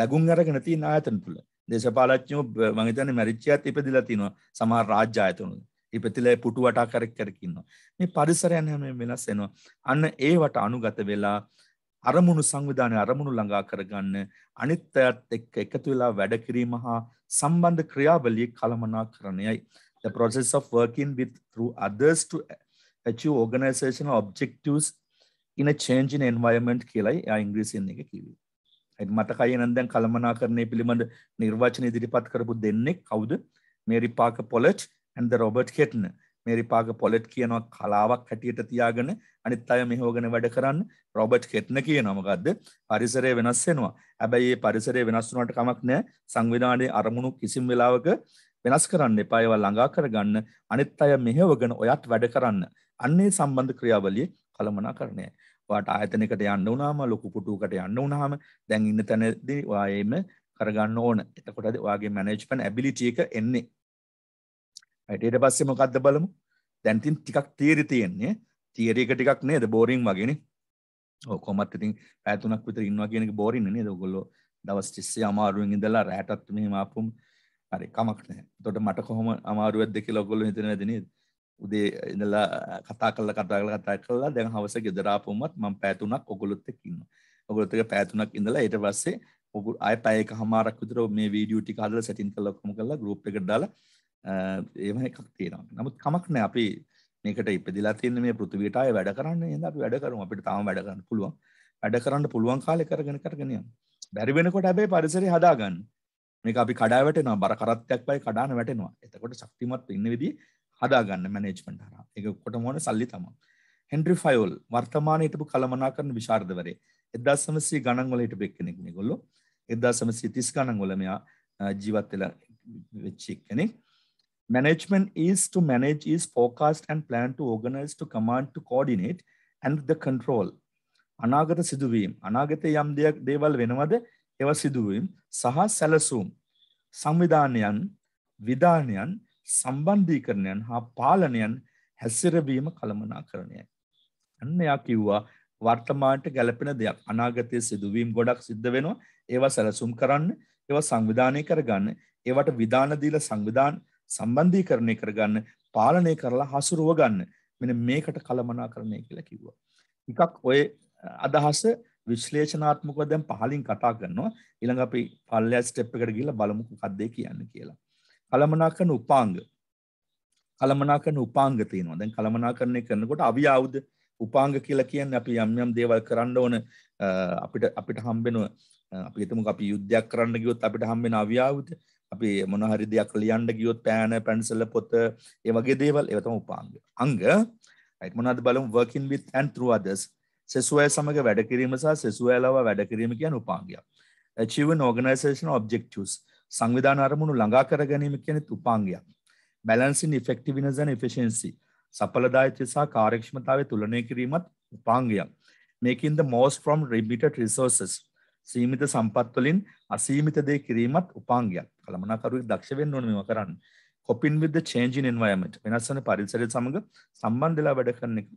ලැබුම් අරගෙන තියෙන ආයතන තුළ දේශපාලඥයෝ මම හිතන්නේ මැරිච්චියත් ඉපදිලා තිනවා සමහර රාජ්‍ය ආයතන වල ඉපදිලා පුටු වටා කර කර ඉන්නවා මේ පරිසරයන් හැම වෙනස් වෙනවා අන්න ඒවට අනුගත වෙලා අරමුණු සංවිධානය අරමුණු ළඟා කරගන්න අනිත් අයත් එක්ක එකතු වෙලා වැඩ කිරීම හා සම්බන්ධ ක්‍රියාවලිය කළමනාකරණයයි the process of working with through others to achieve organizational objectives ඉන චේන්ජින එන්වයමෙන්ට් කියලයි අයිංග්‍රීසියෙන් එක කිවේ ඇ මතකයි නන්දැන් කළමනා කරණය පිළිබඳ නිර්වාචන ඉදිරිපත් කරපු දෙන්නෙක් කවුද මේරිපාක පොලච් ඇන්ද රොබට් කෙට්න මේරිපාක පොලට් කියනවා කලාවක් හැටියට තියාගෙන අනිත් අය මෙහෝගෙන වැඩ කරන්න රොබට් කෙට්න කිය නොමකක්ද පරිසරය වෙනස්සෙනවා ඇබැයි ඒ පරිසරය වෙනස් වුනට කමක් නෑ සංවිධානය අරමුණු කිසිම් වෙලාවක වෙනස් කරන්න එපායව ළඟා කරගන්න අනිත් අය මෙහෙවගෙන ඔයත් වැඩ කරන්න අන්නේ සම්බන්ධ ක්‍රියාවලිය කළමනාකරණය. ඔයාට ආයතනයකට යන්න වුණාම ලොකු පුටුවකට යන්න වුණාම දැන් ඉන්න තැනදී ඔයාම කරගන්න ඕන. එතකොටද ඔයාගේ මැනේජ්මන්ට් ඇබිලිටි එක එන්නේ. හරි ඊට පස්සේ මොකද්ද බලමු? දැන් තින් ටිකක් තියරි තියෙන්නේ. තියරි එක ටිකක් නේද බෝරින් වගේනේ. ඔව් කොහොමත් ඉතින් පැය තුනක් විතර ඉන්නවා කියන එක බෝරින් නේද? ඔයගොල්ලෝ දවස් 30 අමාරුවෙන් ඉඳලා රැටත් මෙහෙම ආපුම් හරි කමක් නැහැ. එතකොට මට කොහොම අමාරුවක්ද කියලා ඔයගොල්ලෝ හිතන වැඩ නේද? උදේ ඉඳලා කතා කරලා කතා කරලා කතා කරලා දැන් හවස ගෙදර ආපුවමත් මම පැය තුනක් ඔගොල්ලොත් එක්ක ඉන්නවා. ඔගොල්ලොත් එක්ක පැය තුනක් ඉඳලා ඊට පස්සේ ඔගොල්ලෝ ආය පැය එකමාරක් විතර මේ වීඩියෝ ටික හදලා සෙටින් කරලා ඔක්කොම කරලා ගෲප් එකට දාලා එහෙම එකක් තියෙනවා. නමුත් කමක් නැහැ අපි මේකට ඉපදිලා තියෙන මේ පෘථිවියට ආය වැඩ කරන්න නේද අපි වැඩ කරමු අපිට තාම වැඩ කරන්න පුළුවන්. වැඩ කරන්න පුළුවන් කාලේ කරගෙන කරගෙන යමු. බැරි වෙනකොට හැබැයි පරිසරය හදාගන්න. මේක අපි කඩා වැටෙනවා බර කරත්තයක් වගේ කඩාන වැටෙනවා. එතකොට ශක්තිමත් ඉන්න විදිහ හදාගන්න මැනේජ්මට හර එක කොට මොන සල්ලි තම හෙන්ට්‍රි ෆයිවල් වර්තමාන හිටපු කළමනා කරන විශාර්ධවරේ එදදා සමසී ගණන්වල හිට බෙක් කෙනෙක්න ගොල්ලො එදදා සමසී තිස් ගණන්ගොලමයා ජීවත්වෙලා වෙච්චික් කෙනෙක් management is to manage is forecast and plan to organize to command to coordinate and the control අනාගත සිදුවීම් අනාගත යම් දෙයක් දේවල් වෙනවද ඒව සිදුවීම් සහ සැලසුම් සංවිධානයන් විධානයන් සම්බන්ධීකරණයන් හා පාලනයන් හැසිරවීම කළමනා කරණය. අන්න එයා කිව්වා වර්තමානට ගැලපෙන දෙයක් අනාගතයේ සිදුවීම් ගොඩක් සිද්ධ වෙනවා ඒවා සැලසුම් කරන්න ඒවා සංවිධානය කරගන්න ඒවට විධාන දීලා සංවිධාන සම්බන්ධීකරණය කරගන්න පාලනය කරලා හසුරුව ගන්න මෙන්න මේකට කළමනාකරණය කියලා කිව්වා. එකක් ඔය අදහස විශ්ලේෂනාත්මකව දැන් පහලින් කතා කරනවා ඊළඟ අපි පල්ලෑ ස්ටෙප් එකට ගිහිල්ලා බලමු මොකක්ද කියන්නේ කියලා. කළමනාකරන උපාංග කළමනාකරන උපාංග තියෙනවා. දැන් කළමනාකරණය කරනකොට අවියවුද උපාංග කියලා කියන්නේ අපි යම් යම් දේවල් කරන්න ඕන අපිට අපිට හම්බෙන අපි හිතමු අපි යුද්ධයක් කරන්න ගියොත් අපිට හම්බෙන අවියවුද අපි මොන හරි දෙයක් ලියන්න ගියොත් පෑන පැන්සල පොත ඒ වගේ දේවල් ඒව තමයි උපාංග. අංග right මොනවද බලමු working with and through others සෙසුවය සමග වැඩ කිරීම සහ සෙසුවය ලවා වැඩ කිරීම කියන උපාංගයක්. achieve an organizational objectives සංවිධාන අරමුණු ළඟා කර ගැනීම කියන තුපාංගයක්. Balancing ඉෆෙක්ටිවිනස් and ඉෆිෂියන්සි. සඵලදායීත්වය සහ කාර්යක්ෂමතාවය තුලනය කිරීමත් උපාංගයක්. මේකින් the most from limited resources සීමිත සම්පත් වලින් අසීමිත දේ කිරීමත් උපාංගයක්. කළමනාකරුවෙක් දක්ෂ වෙන්න ඕනේ මේවා කරන්න. coping with the change in environment වෙනස් වෙන පරිසරය සමග සම්බන්ධ වෙලා වැඩ කරන එක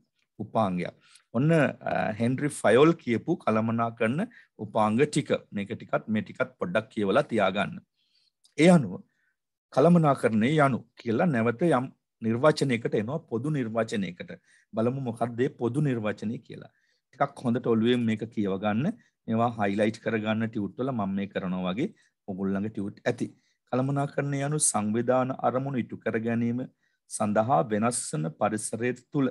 උපාංගයක්. ඔන්න හෙන්රි ෆයෝල් කියපු කළමනා කරන උපාංග ටික මේක ටිකත් මේ ටිකත් පොඩ්ඩක් කියවලා තියාගන්න. ඒ අනුව කළමනාකරණය යනු කියලා නැවත යම් නිර්වචනයකට එනවා පොදු නිර්වචනයකට බලමු මොකක්දේ පොදු නිර්වචනය කියලා එකක් හොඳට ඔළුවෙන් මේක කියවගන්න මේවා හයිලයිට් කරගන්න ටියුට්වල මම මේ කරනවා වගේ ඔගොල්ලඟ ටියුට් ඇති කළමනාකරණය යනු සංවිධාන අරමුණු ඉටු කර ගැනීම සඳහා වෙනස්සන පරිසරය තුළ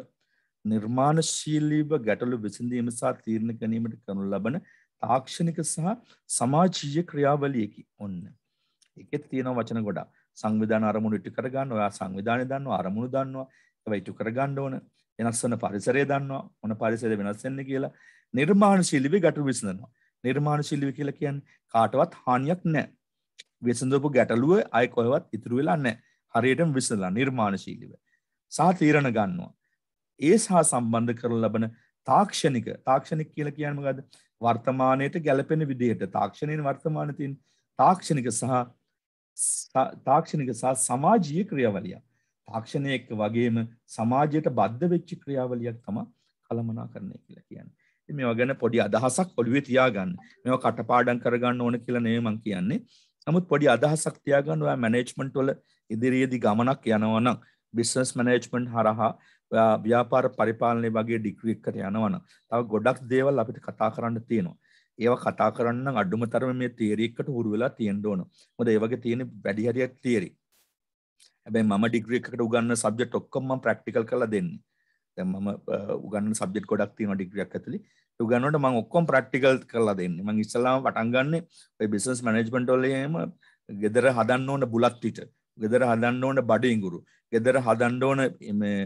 නිර්මාණශීලීව ගැටලු විසඳීම සහ තීරණ ගැනීමට කරනු ලබන තාක්ෂණික සහ සමාජීය ක්‍රියාවලියකි ඔන්න එකෙත් තියෙන වචන ගොඩක් සංවිධාන අරමුණු ඉටු කරගන්න ඔයා සංවිධානය දන්නවා අරමුණු දන්නවා ඒවා ඉටු කරගන්න ඕන වෙනස් වෙන පරිසරය දන්නවා මොන පරිසරය වෙනස් වෙන්නේ කියලා නිර්මාණශීලීව ගැටලු විසඳනවා නිර්මාණශීලීව කියලා කියන්නේ කාටවත් හානියක් නැහැ විසඳපු ගැටලුව අය කොහෙවත් ඉතුරු වෙලා නැහැ හරියටම විසඳලා නිර්මාණශීලීව සහ තීරණ ගන්නවා ඒ සහ සම්බන්ධ කරලා ලබන තාක්ෂණික තාක්ෂණික කියලා කියන්නේ මොකද්ද වර්තමානයේට ගැළපෙන විදිහට තාක්ෂණයෙන් වර්තමානයේ තියෙන තාක්ෂණික සහ තාක්ෂණික සහ සමාජීය ක්‍රියාවලියක් තාක්ෂණය එක්ක වගේම සමාජයට බද්ධ වෙච්ච ක්‍රියාවලියක් තමයි කළමනාකරණය කියලා කියන්නේ. මේවා ගැන පොඩි අදහසක් ඔළුවේ තියාගන්න. මේවා කටපාඩම් කරගන්න ඕන කියලා නෙවෙයි මම කියන්නේ. නමුත් පොඩි අදහසක් තියාගන්න ඔයා මැනේජ්මන්ට් වල ඉදිරියේදී ගමනක් යනවා නම් බිස්නස් මැනේජ්මන්ට් හරහා ඔයා ව්‍යාපාර පරිපාලනය වගේ ඩිග්‍රී එකට යනවා නම් තව ගොඩක් දේවල් අපිට කතා කරන්න තියෙනවා. ඒව කතා කරන්න අඩුම තරම මේ තේරි එකට හුරු වෙලා තියෙන්න ඕන. මොකද ඒ වගේ තියෙන වැඩි හරියක් තේරි. හැබැයි මම ඩිග්‍රී එකකට උගන්වන සබ්ජෙක්ට් ඔක්කොම මම ප්‍රැක්ටිකල් කරලා දෙන්නේ. දැන් මම උගන්වන සබ්ජෙක්ට් ගොඩක් තියෙනවා ඩිග්‍රී එකක් ඇතුලේ. ඒ උගන්වනකොට මම ඔක්කොම ප්‍රැක්ටිකල් කරලා දෙන්නේ. මම ඉස්සලාම පටන් ගන්නෙ ඔය බිස්නස් මැනේජ්මන්ට් වල එහෙම gedara හදන්න ඕන බුලත් පිට. gedara හදන්න ඕන බඩ ඉඟුරු. gedara හදන්න ඕන මේ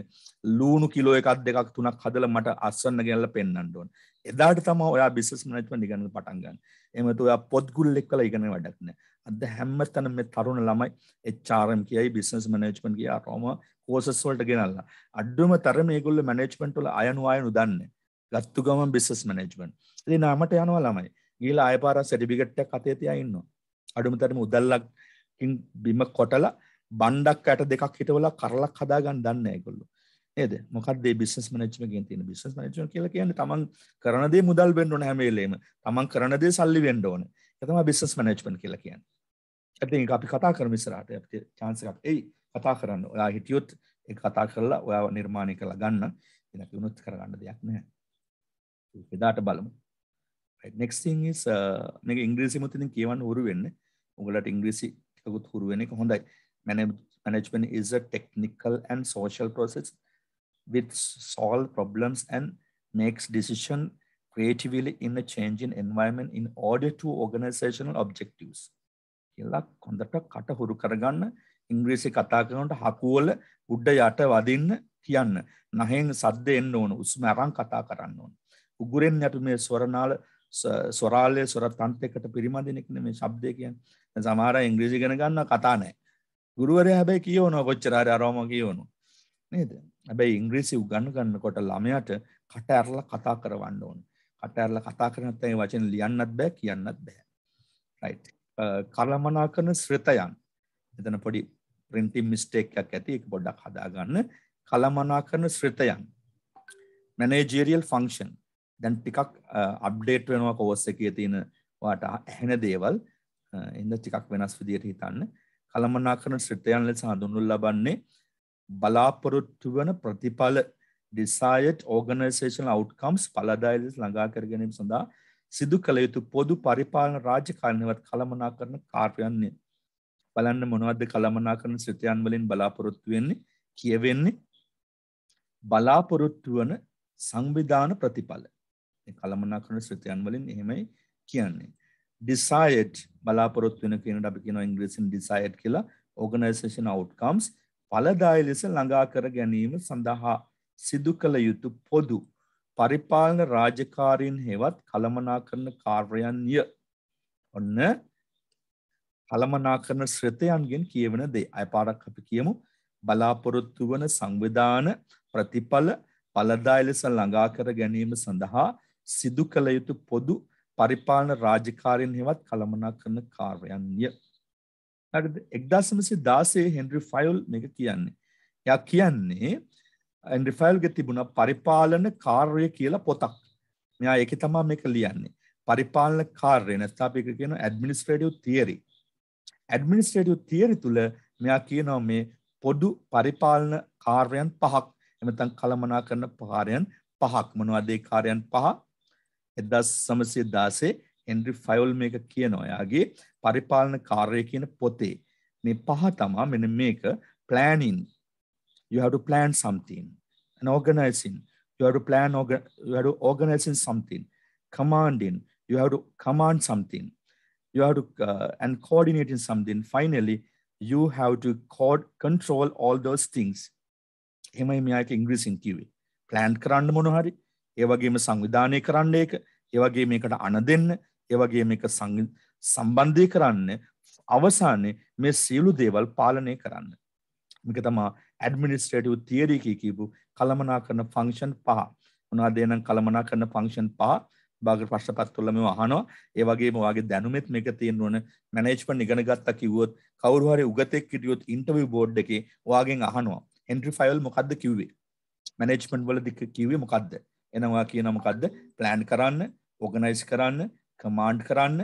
ලූණු කිලෝ එකක් දෙකක් තුනක් හදලා මට අස්වන්න ගෙනල්ලා පෙන්වන්න ඕන. එදාට තම ඔයා බිස්ස මනත්ම ඉගන්න පටන්ගන්න එමතු ඔයා පොද්ගුල්ලෙක් කළ ඉගෙන වැඩක්න අද හැම්ම තන මේ තරුණ ළමයි එච්චාරම් කියයි බිස්නස් මනේජ්මන් කියා රෝම කෝසස්වලට ගෙනල්ලා අඩ්ඩුම තරම ඒගොල්ල මනේජ්මෙන්ට්ල අයනු අයනු දන්න ගත්තු ගමන් බිස්නස් මනේජ්මන් ඒ නාමට යනවා ළමයි ගීල අයපාර සැටිපිකට්ටක් අතේ තියා ඉන්න අඩුම තරම උදල්ලක් බිම කොටලා බණ්ඩක් ඇට දෙකක් හිටවලා කරලක් හදාගන්න දන්න ඒගොල්ලු නේද මොකක්ද බිස්නස් මනච්මකින් තියෙන බිස්නස් මනච්ම කියලා කියන්නේ තමන් කරන දේ මුදල් වෙන්න ඕන හැම වෙලේම තමන් කරන දේ සල්ලි වෙන්න ඕන ඒක තමයි බිස්නස් මනච්මන්ට් කියලා කියන්නේ අපි අපි කතා කරමු ඉස්සරහට අපිට chance එකක් එයි කතා කරන්න ඔයා හිටියොත් ඒක කතා කරලා ඔයාව නිර්මාණය කරලා ගන්න එන කිනුත් කරගන්න දෙයක් නැහැ එදාට බලමු right next thing is uh, මේක ඉංග්‍රීසි මුතින් කියවන්න හුරු වෙන්න උගලට ඉංග්‍රීසි ටිකකුත් හුරු වෙන එක හොඳයි management is a technical and social process which solve problems and makes decision creatively in a changing environment in order to organizational objectives කියලා කොඳට කට හුරු කරගන්න ඉංග්‍රීසි කතා කරනකොට හකුවල උඩ යට වදින්න කියන්න නහෙන් සද්ද එන්න ඕන උස්ම අරන් කතා කරන්න ඕන උගුරෙන් යට මේ ස්වරනාල ස්වරාලය ස්වර තන්ත්‍රයකට පිරිමදින කියන මේ શબ્දය කියන්නේ සමහර ඉංග්‍රීසි ඉගෙන ගන්න කතා නැහැ ගුරුවරයා හැබැයි කියවනවා කොච්චර හරි අරවම කියවනවා නේද හැබැයි ඉංග්‍රීසි උගන්න ගන්නකොට ළමයට කට ඇරලා කතා කරවන්න ඕන. කට ඇරලා කතා කරන්නේ නැත්නම් ඒ වචන ලියන්නත් බෑ කියන්නත් බෑ. රයිට්. කලමනාකරන ශ්‍රතයන්. එතන පොඩි printing mistake එකක් ඇති ඒක පොඩ්ඩක් හදාගන්න. කලමනාකරන ශ්‍රතයන්. managerial function. දැන් ටිකක් අප්ඩේට් වෙනවා කෝස් එකේ තියෙන ඔයාට ඇහෙන දේවල් එන්න ටිකක් වෙනස් විදියට හිතන්න. කලමනාකරන ශ්‍රතයන් ලෙස හඳුන්වලා ලබන්නේ බලාපොරොත්තු වන ප්‍රතිඵල ඩිසායට් ඕගනර්සේෂන් අවට්කම්ස් පලදායිල ළඟා කරගැනීම සඳහා සිදු කළ යුතු පොදු පරිපාලන රාජකාරණවත් කළමනා කරන කාර්යන්නේ. බලන්න මොනවද කළමනා කරන ශ්‍රතයන් වලින් බලාපොරොත්තු වෙන්නේ කියවෙන්නේ බලාපොරොත්තු වන සංවිධාන ප්‍රතිඵල. කළමනා කරන ශ්‍රතයන් වලින් එහෙමයි කියන්නේ. ඩිසායට් බලාපොරොත්තු වෙන කියනට අපි කියනවා ඉංග්‍රීසියෙන් ඩිසායට් කියලා ඕගනයිසේෂන් අවට්කම්ස් ඵලදායි ලෙස ළඟා කර ගැනීම සඳහා සිදු කළ යුතු පොදු පරිපාලන රාජකාරීන් හෙවත් කළමනාකරන කාර්යයන්ය. ඔන්න කළමනාකරන ශ්‍රතයන්ගෙන් කියවන දේ. අය පාරක් අපි කියමු බලාපොරොත්තු වන සංවිධාන ප්‍රතිඵල ඵලදායි ලෙස ළඟා කර ගැනීම සඳහා සිදු කළ යුතු පොදු පරිපාලන රාජකාරීන් හෙවත් කළමනාකරන කාර්යයන්ය. එක්දසමසි දාසේ හෙන්රි ෆයිල් එක කියන්නේ. ය කියන්නේ ඇන්ඩිෆයිල්ග තිබුණ පරිපාලන කාර්ය කියලා පොතක් මෙයා එක තමා මේක ලියන්නේ පරිපාලන කාර්ය නැස්ථාපික කියන ඇඩමිනිස්ට්‍රේටිව් තියරි ඇඩමිනිස්ට්‍රේටිව් තියරි තුළ මෙයා කියනවා මේ පොඩු පරිපාලන කාර්යයන් පහක් එමතන් කළමනා කරන පාරයන් පහක් මොනවදේ කාරයන් පහ එදස් සමසය දාසේ එන්ඩ්‍රි ෆයිවල් මේක කියනවා යාගේ පරිපාලන කාර්ය කියන පොතේ මේ පහ තමා මෙන මේක planning you have to plan something and organizing you have to plan orga, you have to organizing something commanding you have to command something you have to uh, and coordinating something finally you have to co- control all those things එහෙමයි මෙයාට ඉංග්‍රීසින් කිව්වේ plan කරන්න මොන හරි ඒ වගේම සංවිධානය කරන්න ඒක ඒ වගේ මේකට අණ දෙන්න ඒවගේ මේක සම්බන්ධය කරන්න අවසානය මේ සියලු දේවල් පාලනය කරන්න. මේක තමා ඇඩමිනිස්ට්‍රේටව් තියරීක කියපු කළමනා කරන ෆංක්ෂන් පහ උනා දේනම් කළමනා කරන ෆංක්ෂන් පහ බාග ප්‍රශ්න පත්තුලම අහනවා ඒ වගේම වාගේ දැනුමෙත් මේක තියෙන්න ඕන මැනේජ්මන්ට් ඉගෙන ගත්තා කිව්වොත් කවුරු හරි උගතෙක් හිටියොත් ඉන්ටර්විව් බෝඩ් එකේ වාගෙන් අහනවා හෙන්රි ෆයල් මොකද්ද කිව්වේ මැනේජ්මන්ට් වල දික කිව්වේ මොකද්ද එනවා කියන මොකද්ද ප්ලෑන් කරන්න ඕගනයිස් කරන්න කමාන්ඩ් කරන්න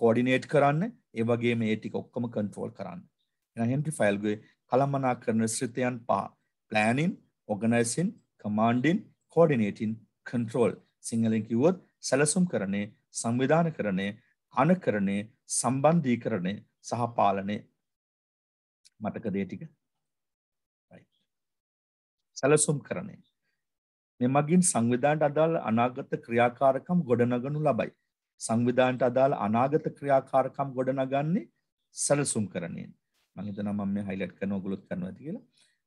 කෝඩිනේට් uh, කරන්න ඒවගේ මේ ටික ඔක්කම කන්ට්‍රෝල් කරන්න එන හෙන්ටි ෆයිල්ගේ කළමනා කරන ශ්‍රිතයන් පහ ප්ලෑනින් ඔගනයිසින් කමාන්්ඩින් කෝඩිනේටින් කන්ට්‍රෝල් සිංහලින් කිව්වොත් සැලසුම් කරණය සංවිධාන කරණය අනකරණය සම්බන්ධී කරණය සහ පාලනය මටක දේටික සැලසුම් කරණය මෙමගින් සංවිධාන්ට අදාළ අනාගත ක්‍රියාකාරකම් ගොඩනගනු ලබයි සංවිධානට අදාළ අනාගත ක්‍රියාකාරකම් ගොඩනගන්නේ සැලසුම් කරණයෙන්. මම හිතනවා මම මේ highlight කරන ඔයගොල්ලොත් කරනවා ඇති කියලා.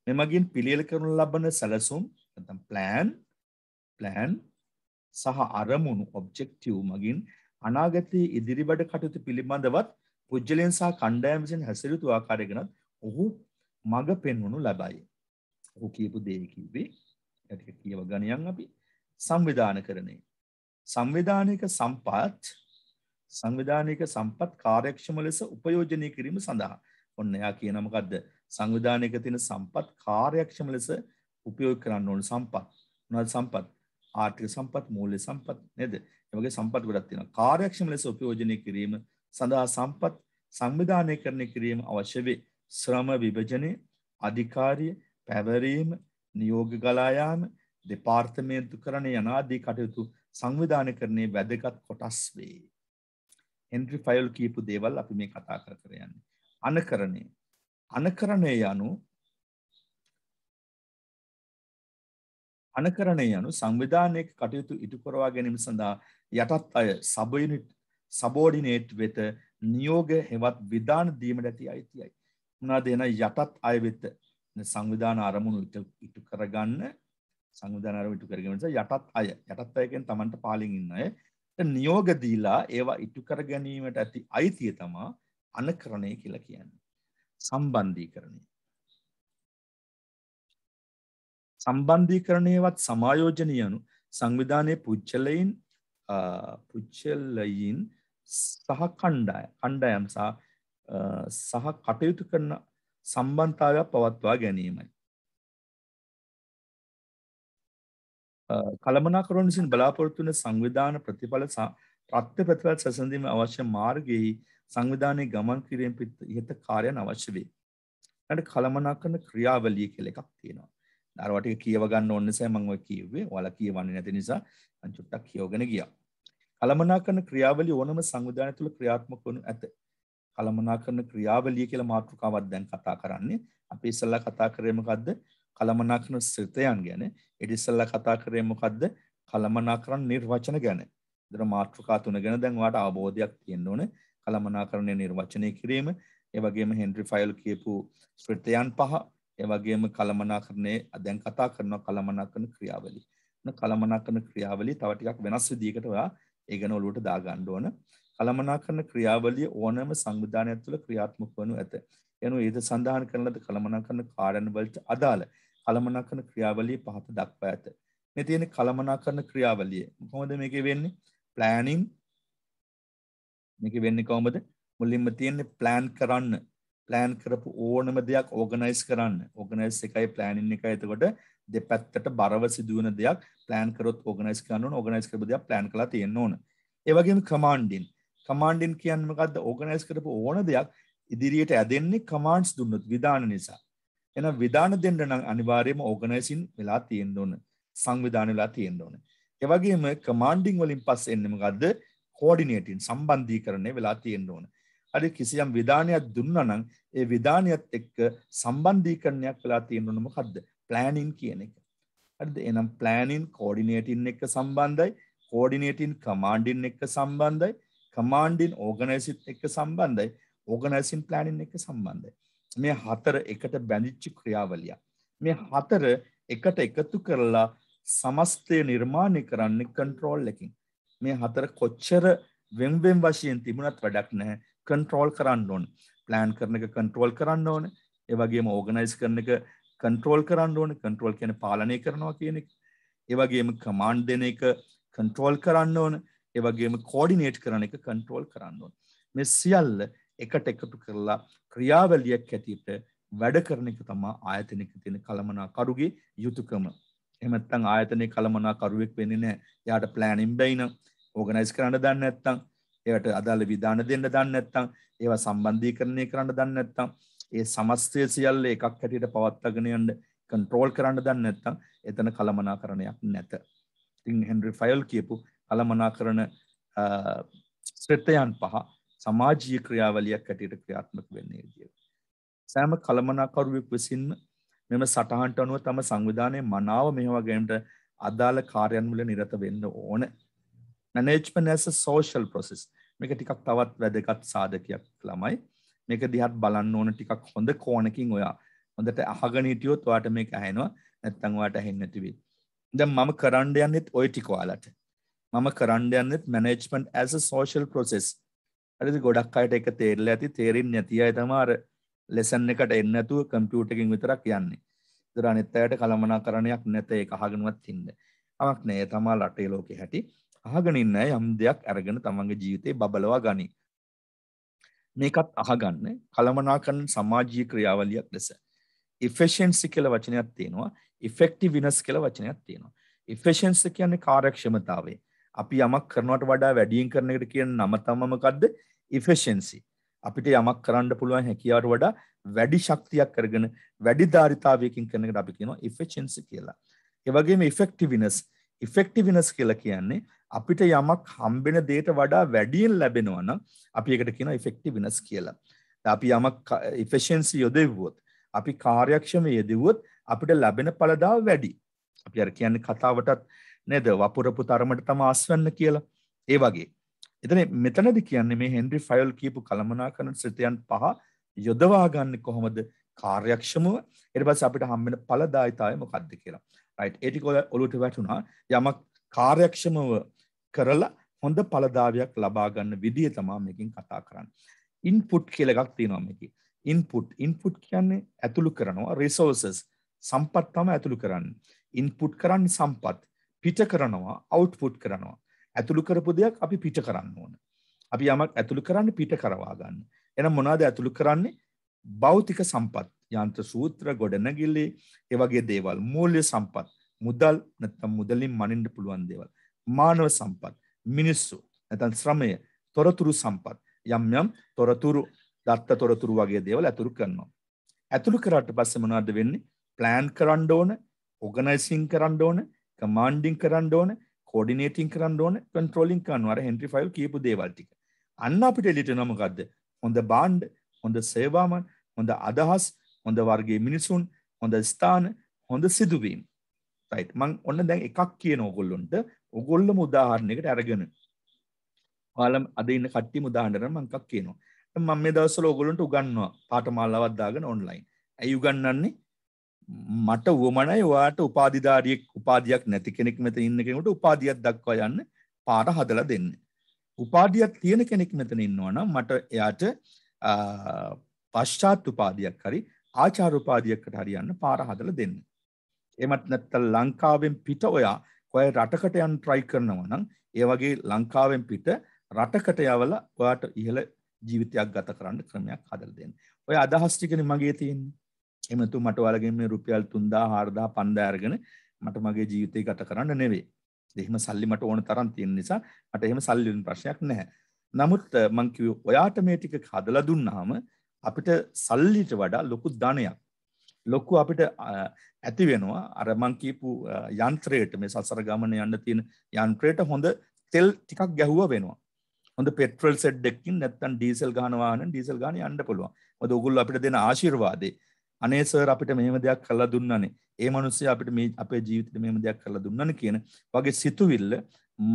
මේ මගින් පිළියෙල කරනු ලබන සැලසුම් නැත්නම් plan plan සහ අරමුණු objective මගින් අනාගතයේ ඉදිරිබඩ කටයුතු පිළිබඳවත් පුජ්‍යලයන් සහ කණ්ඩායම් විසින් හැසිරිතු ආකාරය ගැනත් ඔහු මඟ පෙන්වනු ලබයි. ඔහු කියපු දේ කිව්වේ ටික කියව ගණයන් අපි සංවිධාන කරන්නේ සංවිධානයක සම්පත් සංවිධානයක සම්පත් කාර්යක්ෂම ලෙස උපයෝජනය කිරීම සඳහා ඔන්න එයා කියන මොකද්ද සංවිධානයක තියෙන සම්පත් කාර්යක්ෂම ලෙස උපයෝග කරන්න ඕන සම්පත් මොනවද සම්පත් ආර්ථික සම්පත් මූල්‍ය සම්පත් නේද ඒ වගේ සම්පත් ගොඩක් තියෙනවා කාර්යක්ෂම ලෙස උපයෝජනය කිරීම සඳහා සම්පත් සංවිධානයකරණය කිරීම අවශ්‍ය වේ ශ්‍රම විභජනය අධිකාරිය පැවරීම නියෝග ගලා යාම දෙපාර්තමේන්තු කරන යනාදී කටයුතු සංවිධානකරණයේ වැදගත් කොටස් වේ. හෙන්රි ෆයල් කියපු දේවල් අපි මේ කතා කර කර යන්නේ. අනකරණය. අනකරණය යනු අනකරණය යනු සංවිධානයක කටයුතු ඉටු කරවා ගැනීම සඳහා යටත් අය සබ් යුනිට් සබෝඩිනේට් වෙත නියෝග හෙවත් විධාන දීමට ඇති අයිතියයි. මොනවාද එන යටත් අය වෙත සංවිධාන අරමුණු ඉටු කරගන්න සංවිධානාරම ඉටු කරගෙන නිසා යටත් අය යටත් අයකෙන් Tamanට පාලින් ඉන්න අයට නියෝග දීලා ඒවා ඉටු කර ගැනීමට ඇති අයිතිය තමා අනකරණය කියලා කියන්නේ. සම්බන්ධීකරණය. සම්බන්ධීකරණයවත් සමායෝජනය යනු සංවිධානයේ පුච්චලයින් පුච්චලයින් සහ කණ්ඩාය කණ්ඩායම් සහ කටයුතු කරන සම්බන්ධතාවයක් පවත්වා ගැනීමයි. කළමනාකරුවන් විසින් බලාපොරොත්තු වන සංවිධාන ප්‍රතිඵල ප්‍රත්‍ය ප්‍රතිඵල සැසඳීම අවශ්‍ය මාර්ගයෙහි සංවිධානයේ ගමන් කිරීම ඉහත කාර්යයන් අවශ්‍ය වේ. ඊට කළමනාකරන ක්‍රියාවලිය කියලා එකක් තියෙනවා. අර වටික කියව ගන්න ඕන නිසා මම ඔය කිව්වේ. ඔයාලා කියවන්නේ නැති නිසා මම චුට්ටක් කියවගෙන ගියා. කළමනාකරන ක්‍රියාවලිය ඕනම සංවිධානය තුළ ක්‍රියාත්මක වනු ඇත. කළමනාකරන ක්‍රියාවලිය කියලා මාතෘකාවක් දැන් කතා කරන්නේ. අපි ඉස්සෙල්ලා කතා කරේ මොකද්ද? කළමනාකරන සිතයන් ගැන ඊට ඉස්සෙල්ලා කතා කරේ මොකද්ද කළමනාකරන නිර්වචන ගැන. ඒතර මාතෘකා තුන ගැන දැන් ඔයාට අවබෝධයක් තියෙන්න ඕන. කළමනාකරණය නිර්වචනය කිරීම, ඒ වගේම හෙන්රි ෆයිල් කියපු ශ්‍රිතයන් පහ, ඒ වගේම කළමනාකරණයේ දැන් කතා කරන කළමනාකරන ක්‍රියාවලිය. න කළමනාකරන ක්‍රියාවලිය තව ටිකක් වෙනස් විදිහකට ඔයා ඒ ගැන ඔලුවට දා ගන්න ඕන. කළමනාකරන ක්‍රියාවලිය ඕනෑම සංවිධානයක් තුළ ක්‍රියාත්මක වනු ඇත. එනු ඒද සඳහන් කරන ලද කළමනාකරන කාර්යන් වලට අදාළ කළමනාකරන ක්‍රියාවලිය පහත දක්වා ඇත. මේ තියෙන කළමනාකරන ක්‍රියාවලිය. කොහොමද මේකේ වෙන්නේ? ප්ලෑනින් මේකේ වෙන්නේ කොහොමද? මුලින්ම තියෙන්නේ ප්ලෑන් කරන්න. ප්ලෑන් කරපු ඕනම දෙයක් ඕගනයිස් කරන්න. ඕගනයිස් එකයි ප්ලෑනින් එකයි. එතකොට දෙපැත්තට බරව සිදුවන දෙයක් ප්ලෑන් කරොත් ඕගනයිස් කරන්න ඕන. ඕගනයිස් කරපු දෙයක් ප්ලෑන් කරලා තියෙන්න ඕන. ඒ වගේම කමාන්ඩින්. කමාන්ඩින් කියන්නේ මොකද්ද? ඕගනයිස් කරපු ඕන දෙයක් ඉදිරියට ඇදෙන්නේ කමාන්ඩ්ස් දුන්නොත් විධාන නිසා. එන විධාන දෙන්න නම් අනිවාර්යයෙන්ම ඕගනයිසින් වෙලා තියෙන්න ඕන. සංවිධාන වෙලා තියෙන්න ඕන. ඒ වගේම කමාන්ඩින් වලින් පස්සේ එන්නේ මොකද්ද? කෝඩිනේටින් සම්බන්ධීකරණය වෙලා තියෙන්න ඕන. අර කිසියම් විධානයක් දුන්නා නම් ඒ විධානයත් එක්ක සම්බන්ධීකරණයක් වෙලා තියෙන්න ඕන මොකද්ද? ප්ලෑනින් කියන එක. හරිද? එහෙනම් ප්ලෑනින් කෝඩිනේටින් එක්ක සම්බන්ධයි. කෝඩිනේටින් කමාන්ඩින් එක්ක සම්බන්ධයි. කමාන්ඩින් ඕගනයිසින් එක්ක සම්බන්ධයි. ඕගනයිසින් ප්ලෑනින් එක සම්බන්ධයි. මේ හතර එකට බැඳිච්චි ක්‍රියාවලිය. මේ හතර එකට එකතු කරලා සමස්තය නිර්මාණය කරන්න කන්ට්‍රෝල් එකින්. මේ හතර කොච්චර වෙම්වෙම් වශයෙන් තිබුණත් වැඩක් නැහැ කන්ට්‍රෝල් කරන්න ඕන ප්ලෑන් කරන එක කන්ට්‍රෝල් කරන්න ඕන ඒවගේම ඕගනයිස් කරන එක කන්ට්‍රෝල් කරන්න ඕන කන්ට්‍රෝල් කියන පාලනය කරනවා කියන එක ඒවගේම කමාන්් දෙන එක කන්ට්‍රෝල් කරන්න ඕන ඒවගේම කෝඩිනේට් කරන එක කන්ට්‍රෝල් කරන්න ඕන මේ සියල්ල එකට එකතු කරලා ක්‍රියාවලියක් හැටියට වැඩ කරන එක තමා ආයතනක තියෙන කළමනාකරුගේ යුතුයකම. එහෙම නැත්නම් ආයතනයේ කළමනාකරුවෙක් වෙන්නේ නැහැ. එයාට ප්ලෑනින් බැින, ඕගනයිස් කරන්න දන්නේ නැත්නම්, ඒවට අදාළ විධාන දෙන්න දන්නේ නැත්නම්, ඒවා සම්බන්ධීකරණය කරන්න දන්නේ නැත්නම්, ඒ සමස්තය සියල්ල එකක් හැටියට පවත්වාගෙන යන්න කන්ට්‍රෝල් කරන්න දන්නේ නැත්නම්, එතන කළමනාකරණයක් නැත. ඉතින් හෙන්රි ෆයල් කියපු කළමනාකරණ ශ්‍රත්තයන් පහ සමාජීය ක්‍රියාවලියක් ඇටියට ක්‍රියාත්මක වෙන්නේ විදියට. සෑම කළමනාකරුවෙක් විසින්ම මෙම සටහන්ට අනුව තම සංවිධානයේ මනාව මෙහවා ගැනීමට අදාළ කාර්යන් මුල නිරත වෙන්න ඕන. management as a social process මේක ටිකක් තවත් වැදගත් සාධකයක් ළමයි. මේක දිහත් බලන්න ඕන ටිකක් හොඳ කෝණකින් ඔයා හොඳට අහගෙන හිටියොත් ඔයාට මේක ඇහෙනවා නැත්නම් ඔයාට ඇහෙන්නේ නැති වෙයි. දැන් මම කරන්න යන්නේත් ওই ටික ඔයාලට. මම කරන්න යන්නේත් management as a social process ඇරි ගොඩක් අයට එක තේරල ඇති තේරෙන් නැති අය තමාර ලෙසන් එකට එන්නතුව කම්පියුටකින් විතරක් යන්නේ දර අනිත්තයට කළමනා කරණයක් නැත ඒ අහගෙනුවත් හින්න අමක් නෑ තමා ලටේ ලෝකෙ හැටි අහගෙනන්න යම් දෙයක් ඇරගෙන තමන්ගේ ජීවිතේ බබලවා ගනි මේකත් අහගන්න කළමනාකරන සමාජී ක්‍රියාවලියක් ලෙස ඉෆෙෂන්සි කියල වචනයක් තියෙනවා ඉෆෙක්ටි විනස් කියල වචනයක් තියෙනවා ඉෆෙෂන්ස කියන්නේ කාරක්ෂමතාවේ අපි යමක් කරනවට වඩා වැඩියෙන් කරන එකට කියන නම තමමකක්ද ඉෆෙෂන්සි අපිට යමක් කරන්න පුළුවන් හැකියාවට වඩා වැඩි ශක්තියක් කරගෙන වැඩි ධාරිතාවයකින් කරන එකට අපි කියනවා ඉෆෙෂන්සි කියලා. ඒ වගේම ඉෆෙක්ටිව්නස් ඉෆෙක්ටිව්නස් කියලා කියන්නේ අපිට යමක් හම්බෙන දෙයට වඩා වැඩියෙන් ලැබෙනවා නම් අපි ඒකට කියනවා ඉෆෙක්ටිව්නස් කියලා. අපි යමක් ඉෆෙෂන්සි යොදෙව්වොත් අපි කාර්යක්ෂම යෙදුවොත් අපිට ලැබෙන පළදාව වැඩි. අපි අර කියන්නේ කතාවටත් නේද වපුරපු තරමට තම ආස්වන්න කියලා. ඒ වගේ එතන මෙතනදි කියන්නේ මේ හෙන්රි ෆයල් කියපු කළමනාකරණ ශ්‍රිතයන් පහ යොදවා ගන්න කොහොමද කාර්යක්ෂමව ඊට පස්සේ අපිට හම්බෙන ඵලදායිතාවය මොකක්ද කියලා. right ඒ ටික ඔලුවට වැටුණා යමක් කාර්යක්ෂමව කරලා හොඳ ඵලදාවියක් ලබා ගන්න විදිය තමයි මේකෙන් කතා කරන්නේ. input කියලා එකක් තියෙනවා මේකේ. input input කියන්නේ ඇතුළු කරනවා resources සම්පත් තමයි ඇතුළු කරන්නේ. input කරන්නේ සම්පත් පිට කරනවා output කරනවා. ඇතුළු කරපු දෙයක් අපි පිට කරන්න ඕන. අපි යමක් ඇතුළු කරන්න පිට කරවා ගන්න. එනම් මොනවාද ඇතුළු කරන්නේ? භෞතික සම්පත්, යන්ත්‍ර සූත්‍ර, ගොඩනැගිලි, ඒ වගේ දේවල්, මූල්‍ය සම්පත්, මුදල් නැත්නම් මුදලින් මනින්න පුළුවන් දේවල්, මානව සම්පත්, මිනිස්සු නැත්නම් ශ්‍රමය, තොරතුරු සම්පත්, යම් යම් තොරතුරු, දත්ත තොරතුරු වගේ දේවල් ඇතුළු කරනවා. ඇතුළු කරාට පස්සේ මොනවද වෙන්නේ? ප්ලෑන් කරන්න ඕන, ඕගනයිසින් කරන්න ඕන, කමාන්ඩින් කරන්න ඕන, කෝඩිනේටින් කරන්න ඕන කන්ට්‍රෝලින් කරනවා අර හෙන්රි ෆයිල් කියපු දේවල් ටික. අන්න අපිට එළියට එනවා මොකද්ද? හොඳ බාණ්ඩ, හොඳ සේවාවන්, හොඳ අදහස්, හොඳ වර්ගයේ මිනිසුන්, හොඳ ස්ථාන, හොඳ සිදුවීම්. රයිට්. මම ඔන්න දැන් එකක් කියන ඕගොල්ලොන්ට ඔගොල්ලම උදාහරණයකට අරගෙන ඔයාලම අද ඉන්න කට්ටියම උදාහරණයක් මම එකක් කියනවා. මම මේ දවස්වල ඔයගොල්ලන්ට උගන්වනවා පාඨමාලාවක් දාගෙන ඔන්ලයින්. ඇයි උගන්වන්නේ? මට වුවමනයි ඔයාට උපාධිධාරියෙක් උපාධියක් නැති කෙනෙක් මෙතන ඉන්න කෙනෙකුට උපාධියක් දක්වා යන්න පාට හදලා දෙන්න. උපාධියක් තියෙන කෙනෙක් මෙතන ඉන්නවා නම් මට එයාට පශ්චාත් උපාධියක් හරි ආචාර උපාධියකට හරියන්න පාර හදලා දෙන්න. එමත් නැත්නම් ලංකාවෙන් පිට ඔයා ඔය රටකට යන්න try කරනවා නම් ඒ වගේ ලංකාවෙන් පිට රටකට යවලා ඔයාට ඉහළ ජීවිතයක් ගත කරන්න ක්‍රමයක් හදලා දෙන්න. ඔය අදහස් ටිකනේ මගේ තියෙන්නේ. එමතු මට වලගෙන් මේ රුපියල් තුන්දා හාරදා පන්දායරගෙන මට මගේ ජීවිතය ගත කරන්න නෙවේ දෙහෙම සල්ලි මට ඕන තරන් තියෙන නිසා මට එහෙම සල්ලින් ප්‍රශ්යක් නැහැ නමුත් මංකිව ඔයාට මේ ටික හදලා දුන්නාම අපිට සල්ලිට වඩා ලොකු ධනයක් ලොක්කු අපිට ඇති වෙනවා අර මං කියපු යන්ත්‍රයට මේ සසර ගමන යන්න තියෙන යන්ත්‍රයට හොඳ තෙල් ටිකක් ගැහුව වෙනවා හොඳ පෙට්‍රල් සෙට් එකකින් නැත්නම් ඩීසල් ගහන වාහන ඩීසල් ගාන යන්න පුළුවන් මොකද ඕගොල්ලෝ අපිට දෙන ආශිර්වාදේ අනේ සර් අපිට මෙහෙම දෙයක් කරලා දුන්නනේ. ඒ මිනිස්සු අපිට මේ අපේ ජීවිතේ මෙහෙම දෙයක් කරලා දුන්නනේ කියන වගේ සිතුවිල්ල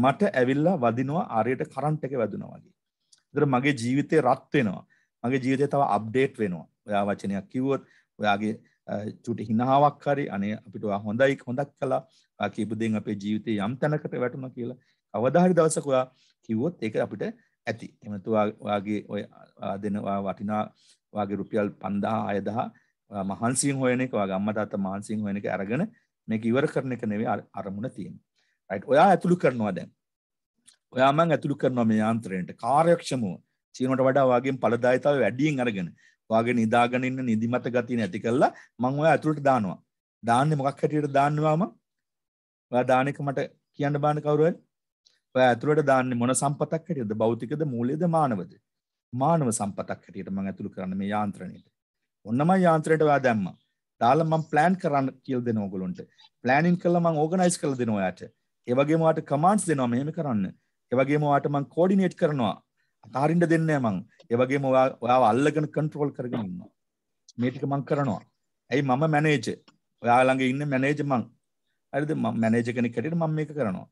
මට ඇවිල්ලා වදිනවා ආරයට කරන්ට් එක වැදුනා වගේ. ඒතර මගේ ජීවිතේ රත් වෙනවා. මගේ ජීවිතේ තව අප්ඩේට් වෙනවා. ඔයා වචනයක් කිව්වොත් ඔයාගේ චුටි හිනාවක් හරි අනේ අපිට හොඳයි හොඳක් කලා කිපුදෙන් අපේ ජීවිතය යම් තැනකට වැටුණ කියලා අවධහරි දවසකවා කිව්වොත් ඒක අපිට ඇති එමතුවාගේ ඔය දෙනවා වටිනා වගේ රුපියල් පන්දහා අයදහා මහන්සියෙන් හොයන එක වගේ අම්මා තාත්තා මහන්සියෙන් හොයන එක අරගෙන මේක ඉවර කරන එක නෙවෙයි අරමුණ තියෙන්නේ. රයිට් ඔයා ඇතුළු කරනවා දැන්. ඔයා මං ඇතුළු කරනවා මේ යාන්ත්‍රයට කාර්යක්ෂමව චීනට වඩා වාගේ ඵලදායිතාවය වැඩියෙන් අරගෙන වාගේ නිදාගෙන ඉන්න නිදිමත ගතිය නැති කරලා මං ඔයා ඇතුළට දානවා. දාන්නේ මොකක් හැටියට දාන්නවාම? ඔයා දාන එක මට කියන්න බාන කවුරු හරි? ඔයා ඇතුළට දාන්නේ මොන සම්පතක් හැටියද? භෞතිකද, මූල්‍යද, මානවද? මානව සම්පතක් හැටියට මං ඇතුළු කරන්නේ මේ යාන්ත්‍රණයට. ඔන්නම යාන්ත්‍රයට ඔයා දැම්ම. දාලා මම ප්ලෑන් කරන්න කියලා දෙනවා ඔයගොල්ලන්ට. ප්ලෑනින් කරලා මම ඕගනයිස් කරලා දෙනවා ඔයාට. ඒ වගේම ඔයාට කමාන්ඩ්ස් දෙනවා මෙහෙම කරන්න. ඒ වගේම ඔයාට මම කෝඩිනේට් කරනවා. අතාරින්න දෙන්නේ නැහැ මම. ඒ වගේම ඔයා ඔයාව අල්ලගෙන කන්ට්‍රෝල් කරගෙන ඉන්නවා. මේ ටික මම කරනවා. ඇයි මම මැනේජර්. ඔයා ළඟ ඉන්න මැනේජර් මං. හරිද මම මැනේජර් කෙනෙක් හැටියට මම මේක කරනවා.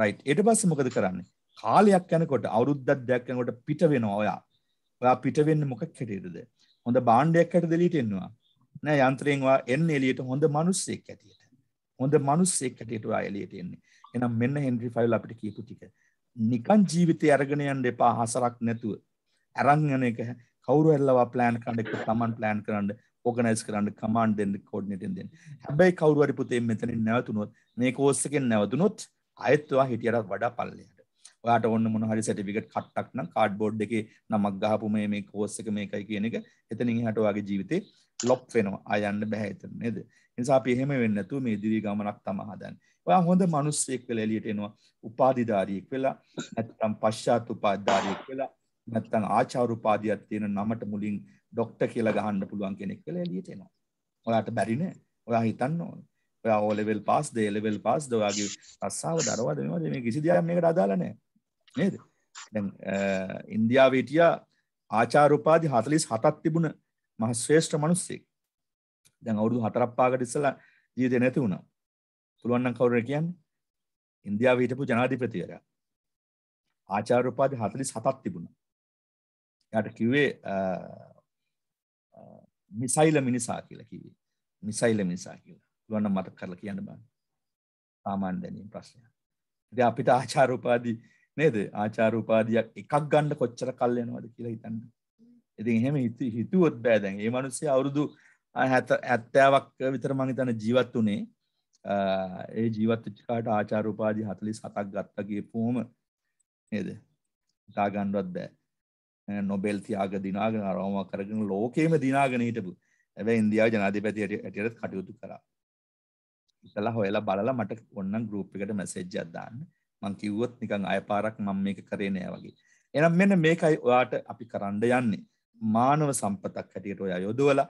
රයිට්. ඊට පස්සේ මොකද කරන්නේ? කාලයක් යනකොට අවුරුද්දක් දෙකක් යනකොට පිට වෙනවා ඔයා. ඔයා පිට වෙන්නේ මොකක් හැටියටද? හොඳ බාණ්ඩයක් ඇට දෙලීට එන්නවා නෑ යන්ත්‍රයෙන්වා එන්න එලියට හොඳ මනුස්සෙක් ඇතියට හොඳ මනුස්සෙක් ඇටටවා එලියට එන්නේ එනම් මෙන්න හෙන්ඩ්‍රි ෆයිල් අපිට කියපු ටික නිකන් ජීවිතය අරගෙන යන්න එපා හසරක් නැතුව ඇරංගන එක කවුරු ඇල්ලවා ප්ලෑන් කණ්ඩෙක් තමන් ප්ලෑන් කරන්න ඕගනයිස් කරන්න කමාන්් දෙන්න කෝඩ්නටෙන් දෙන්න හැබැයි කවරුවරි පුතේ මෙතනින් නැවතුනොත් මේ කෝස්සකෙන් නැවතුනොත් අයත්වා හිටියරක් වඩා පල්ලයට ඔයාට ඔන්න මොන හරි සටිකට කට්ටක් නම් කාඩ් බෝඩ් එක නමක් ගහපු මේ මේ කෝස්සක මේකයි කියන එක එතනින් හට වගේ ජීවිතේ ලොප් වෙනවා අයන්න බැහැතන නේද නිසා පිහෙම වෙන්නතු මේ දිරී ගමනක් තමහදන් ඔයා හොඳ මනුස්සෙක් වෙලා එළියට එනවා උපාධිධාරියෙක් වෙලා නැත්නම් පශ්චාත් උපාධිධාරියෙක් වෙලා නැත්තං ආචාරු පාදියක් තියෙන නමට මුලින් ඩොක්ට කියලා ගහන්න පුළුවන් කෙනෙක් කළ එලියට එනවා ඔයාට බැරින ඔයා හිතන්න ඕන ඔයා ඕලෙවල් පාස් දේලෙවල් පාස් දොයාගේ රස්සාාව දරවද මෙමද මේ කිසි දයක් මේකට අදාලනෑ නේද ඉන්දියාවේටිය ආචාරුපාදි හතලිස් හතත් තිබුණ මහ ශ්‍රේෂ්ඨ මනුස්සෙක් දැන් අවුරුදු හතරප්පාකට ඉස්සල ජීවිතය නැති වුණා පුළුවන්නම් කවුර කියන්න ඉන්දියාව හිටපු ජනාධිපතිවර ආචාරුපාදි හතලිස් හතත් තිබුණ යට කිව්වේ මිසයිල මිනිසා කියලා කිවේ මිසයිල මිනිසා කියලා පුළුවන්නම් මතක් කරලා කියන්න බන්න සාමාන්‍ය දැනීම ප්‍රශ්නය ඉතින් අපිට ආචාරුපාදී නේද ආචාර උපාධයක් එකක් ගන්න කොච්චර කල් යනවද කියලා හිතන්න. ඉතින් එහෙම හිතුවොත් බෑ දැන්. මේ මිනිස්සු අවුරුදු 70ක් විතර මං හිතන ජීවත් උනේ. ඒ ජීවත් වෙච්ච කාට ආචාර උපාධි 47ක් ගත්තා කියපුවම නේද? හිතා ගන්නවත් බෑ. නොබෙල් තියාග දිනාගෙන රෝම කරගෙන ලෝකෙම දිනාගෙන හිටපු. හැබැයි ඉන්දියාවේ ජනාධිපති ඇටියට කටයුතු කරා. ඉතලා හොයලා බලලා මට ඔන්නම් ගෲප් එකට මැසේජ් එකක් දාන්න. මං කිව්වොත් නිකං අයපාරක් මං මේක කරේ නෑ වගේ. එනම් මෙන්න මේකයි ඔයාට අපි කරන්න යන්නේ. මානව සම්පතක් හැටියට ඔයා යොදවලා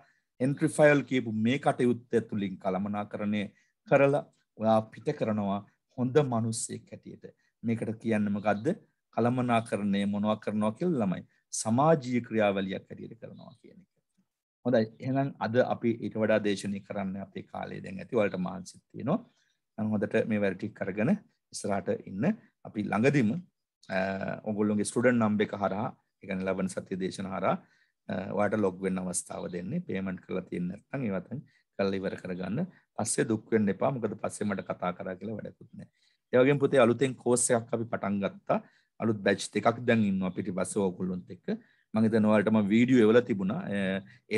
එන්ට්‍රිෆයිල් කියපු මේ කටයුත්ත තුළින් කළමනා කරණය කරලා ඔයා පිට කරනවා හොඳ මනුස්සෙක් හැටියට. මේකට කියන්න මොකද්ද? කළමනා කරණය මොනවා කරනවා කියලා ළමයි සමාජීය ක්‍රියාවලියක් හැටියට කරනවා කියන එක. හොඳයි එහෙනම් අද අපි ඊට වඩා දේශනය කරන්න අපේ කාලේ දැන් ඇති වලට මානසික තියෙනවා. නම් හොඳට මේ වැඩ ටික කරගෙන ඉස්සරහට ඉන්න අපි ළඟදිම ඔගොල්ලොන්ගේ ස්ටඩන් නම්බ එක හරහා එකන ලබන සතිය දේශන හරා වාට ලොග්වෙන්න අවස්ථාව දෙන්නේ පේමන්ට් කරලා තියන්න ඇත්තන් ඒවතන් කල්ල ඉවර කරගන්න පස්සේ දුක්වෙන්න එපා මොකද පස්සේ මට කතා කරා කියලා වැඩකුත්න ඒවගේ පුතේ අලුතෙන් කෝසයක් අපි පටන් ගත්තා අලුත් බැච් එකක් දැන් ඉන්නවා පිටිපස්ස ඕගොල්ලොන්ත් එක්ක මගේ දනවලටම වීඩියෝ එවල තිබුණා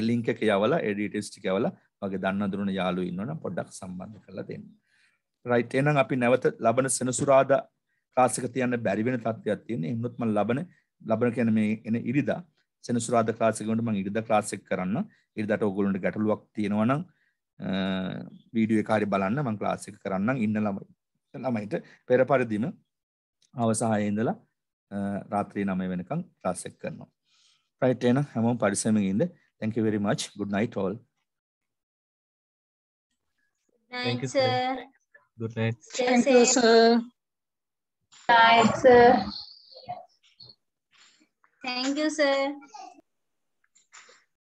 එලින්ක යවලා එඩිටස්ටික යවලා වගේ දන්න දුරන යාලු ඉන්නවනම් පොඩ්ඩක් සම්බන්ධ කරලා දෙන්න රයිට් එහෙනම් අපි නැවත ලබන සෙනසුරාදා ක්ලාස් එක තියන්න බැරි වෙන තත්ත්වයක් තියෙන. එහෙනම් මම ලබන ලබන කියන්නේ මේ එන ඉරිදා සෙනසුරාදා ක්ලාස් එක වලට මම ඉරිදා ක්ලාස් එක කරන්න. ඉරිදාට ඕගොල්ලන්ට ගැටලුවක් තියෙනවා නම් වීඩියෝ එක හරි බලන්න මම ක්ලාස් එක කරන්නම් ඉන්න ළමයි. ළමයිට පෙර පරිදිම හවස 6 ඉඳලා රාත්‍රී 9 වෙනකම් ක්ලාස් එක කරනවා. රයිට් එහෙනම් හැමෝම පරිස්සමෙන් ඉන්න. Thank you very much. Good night all. Thank you, sir. Good night. Thank you, sir. Night, sir. Thank you, sir.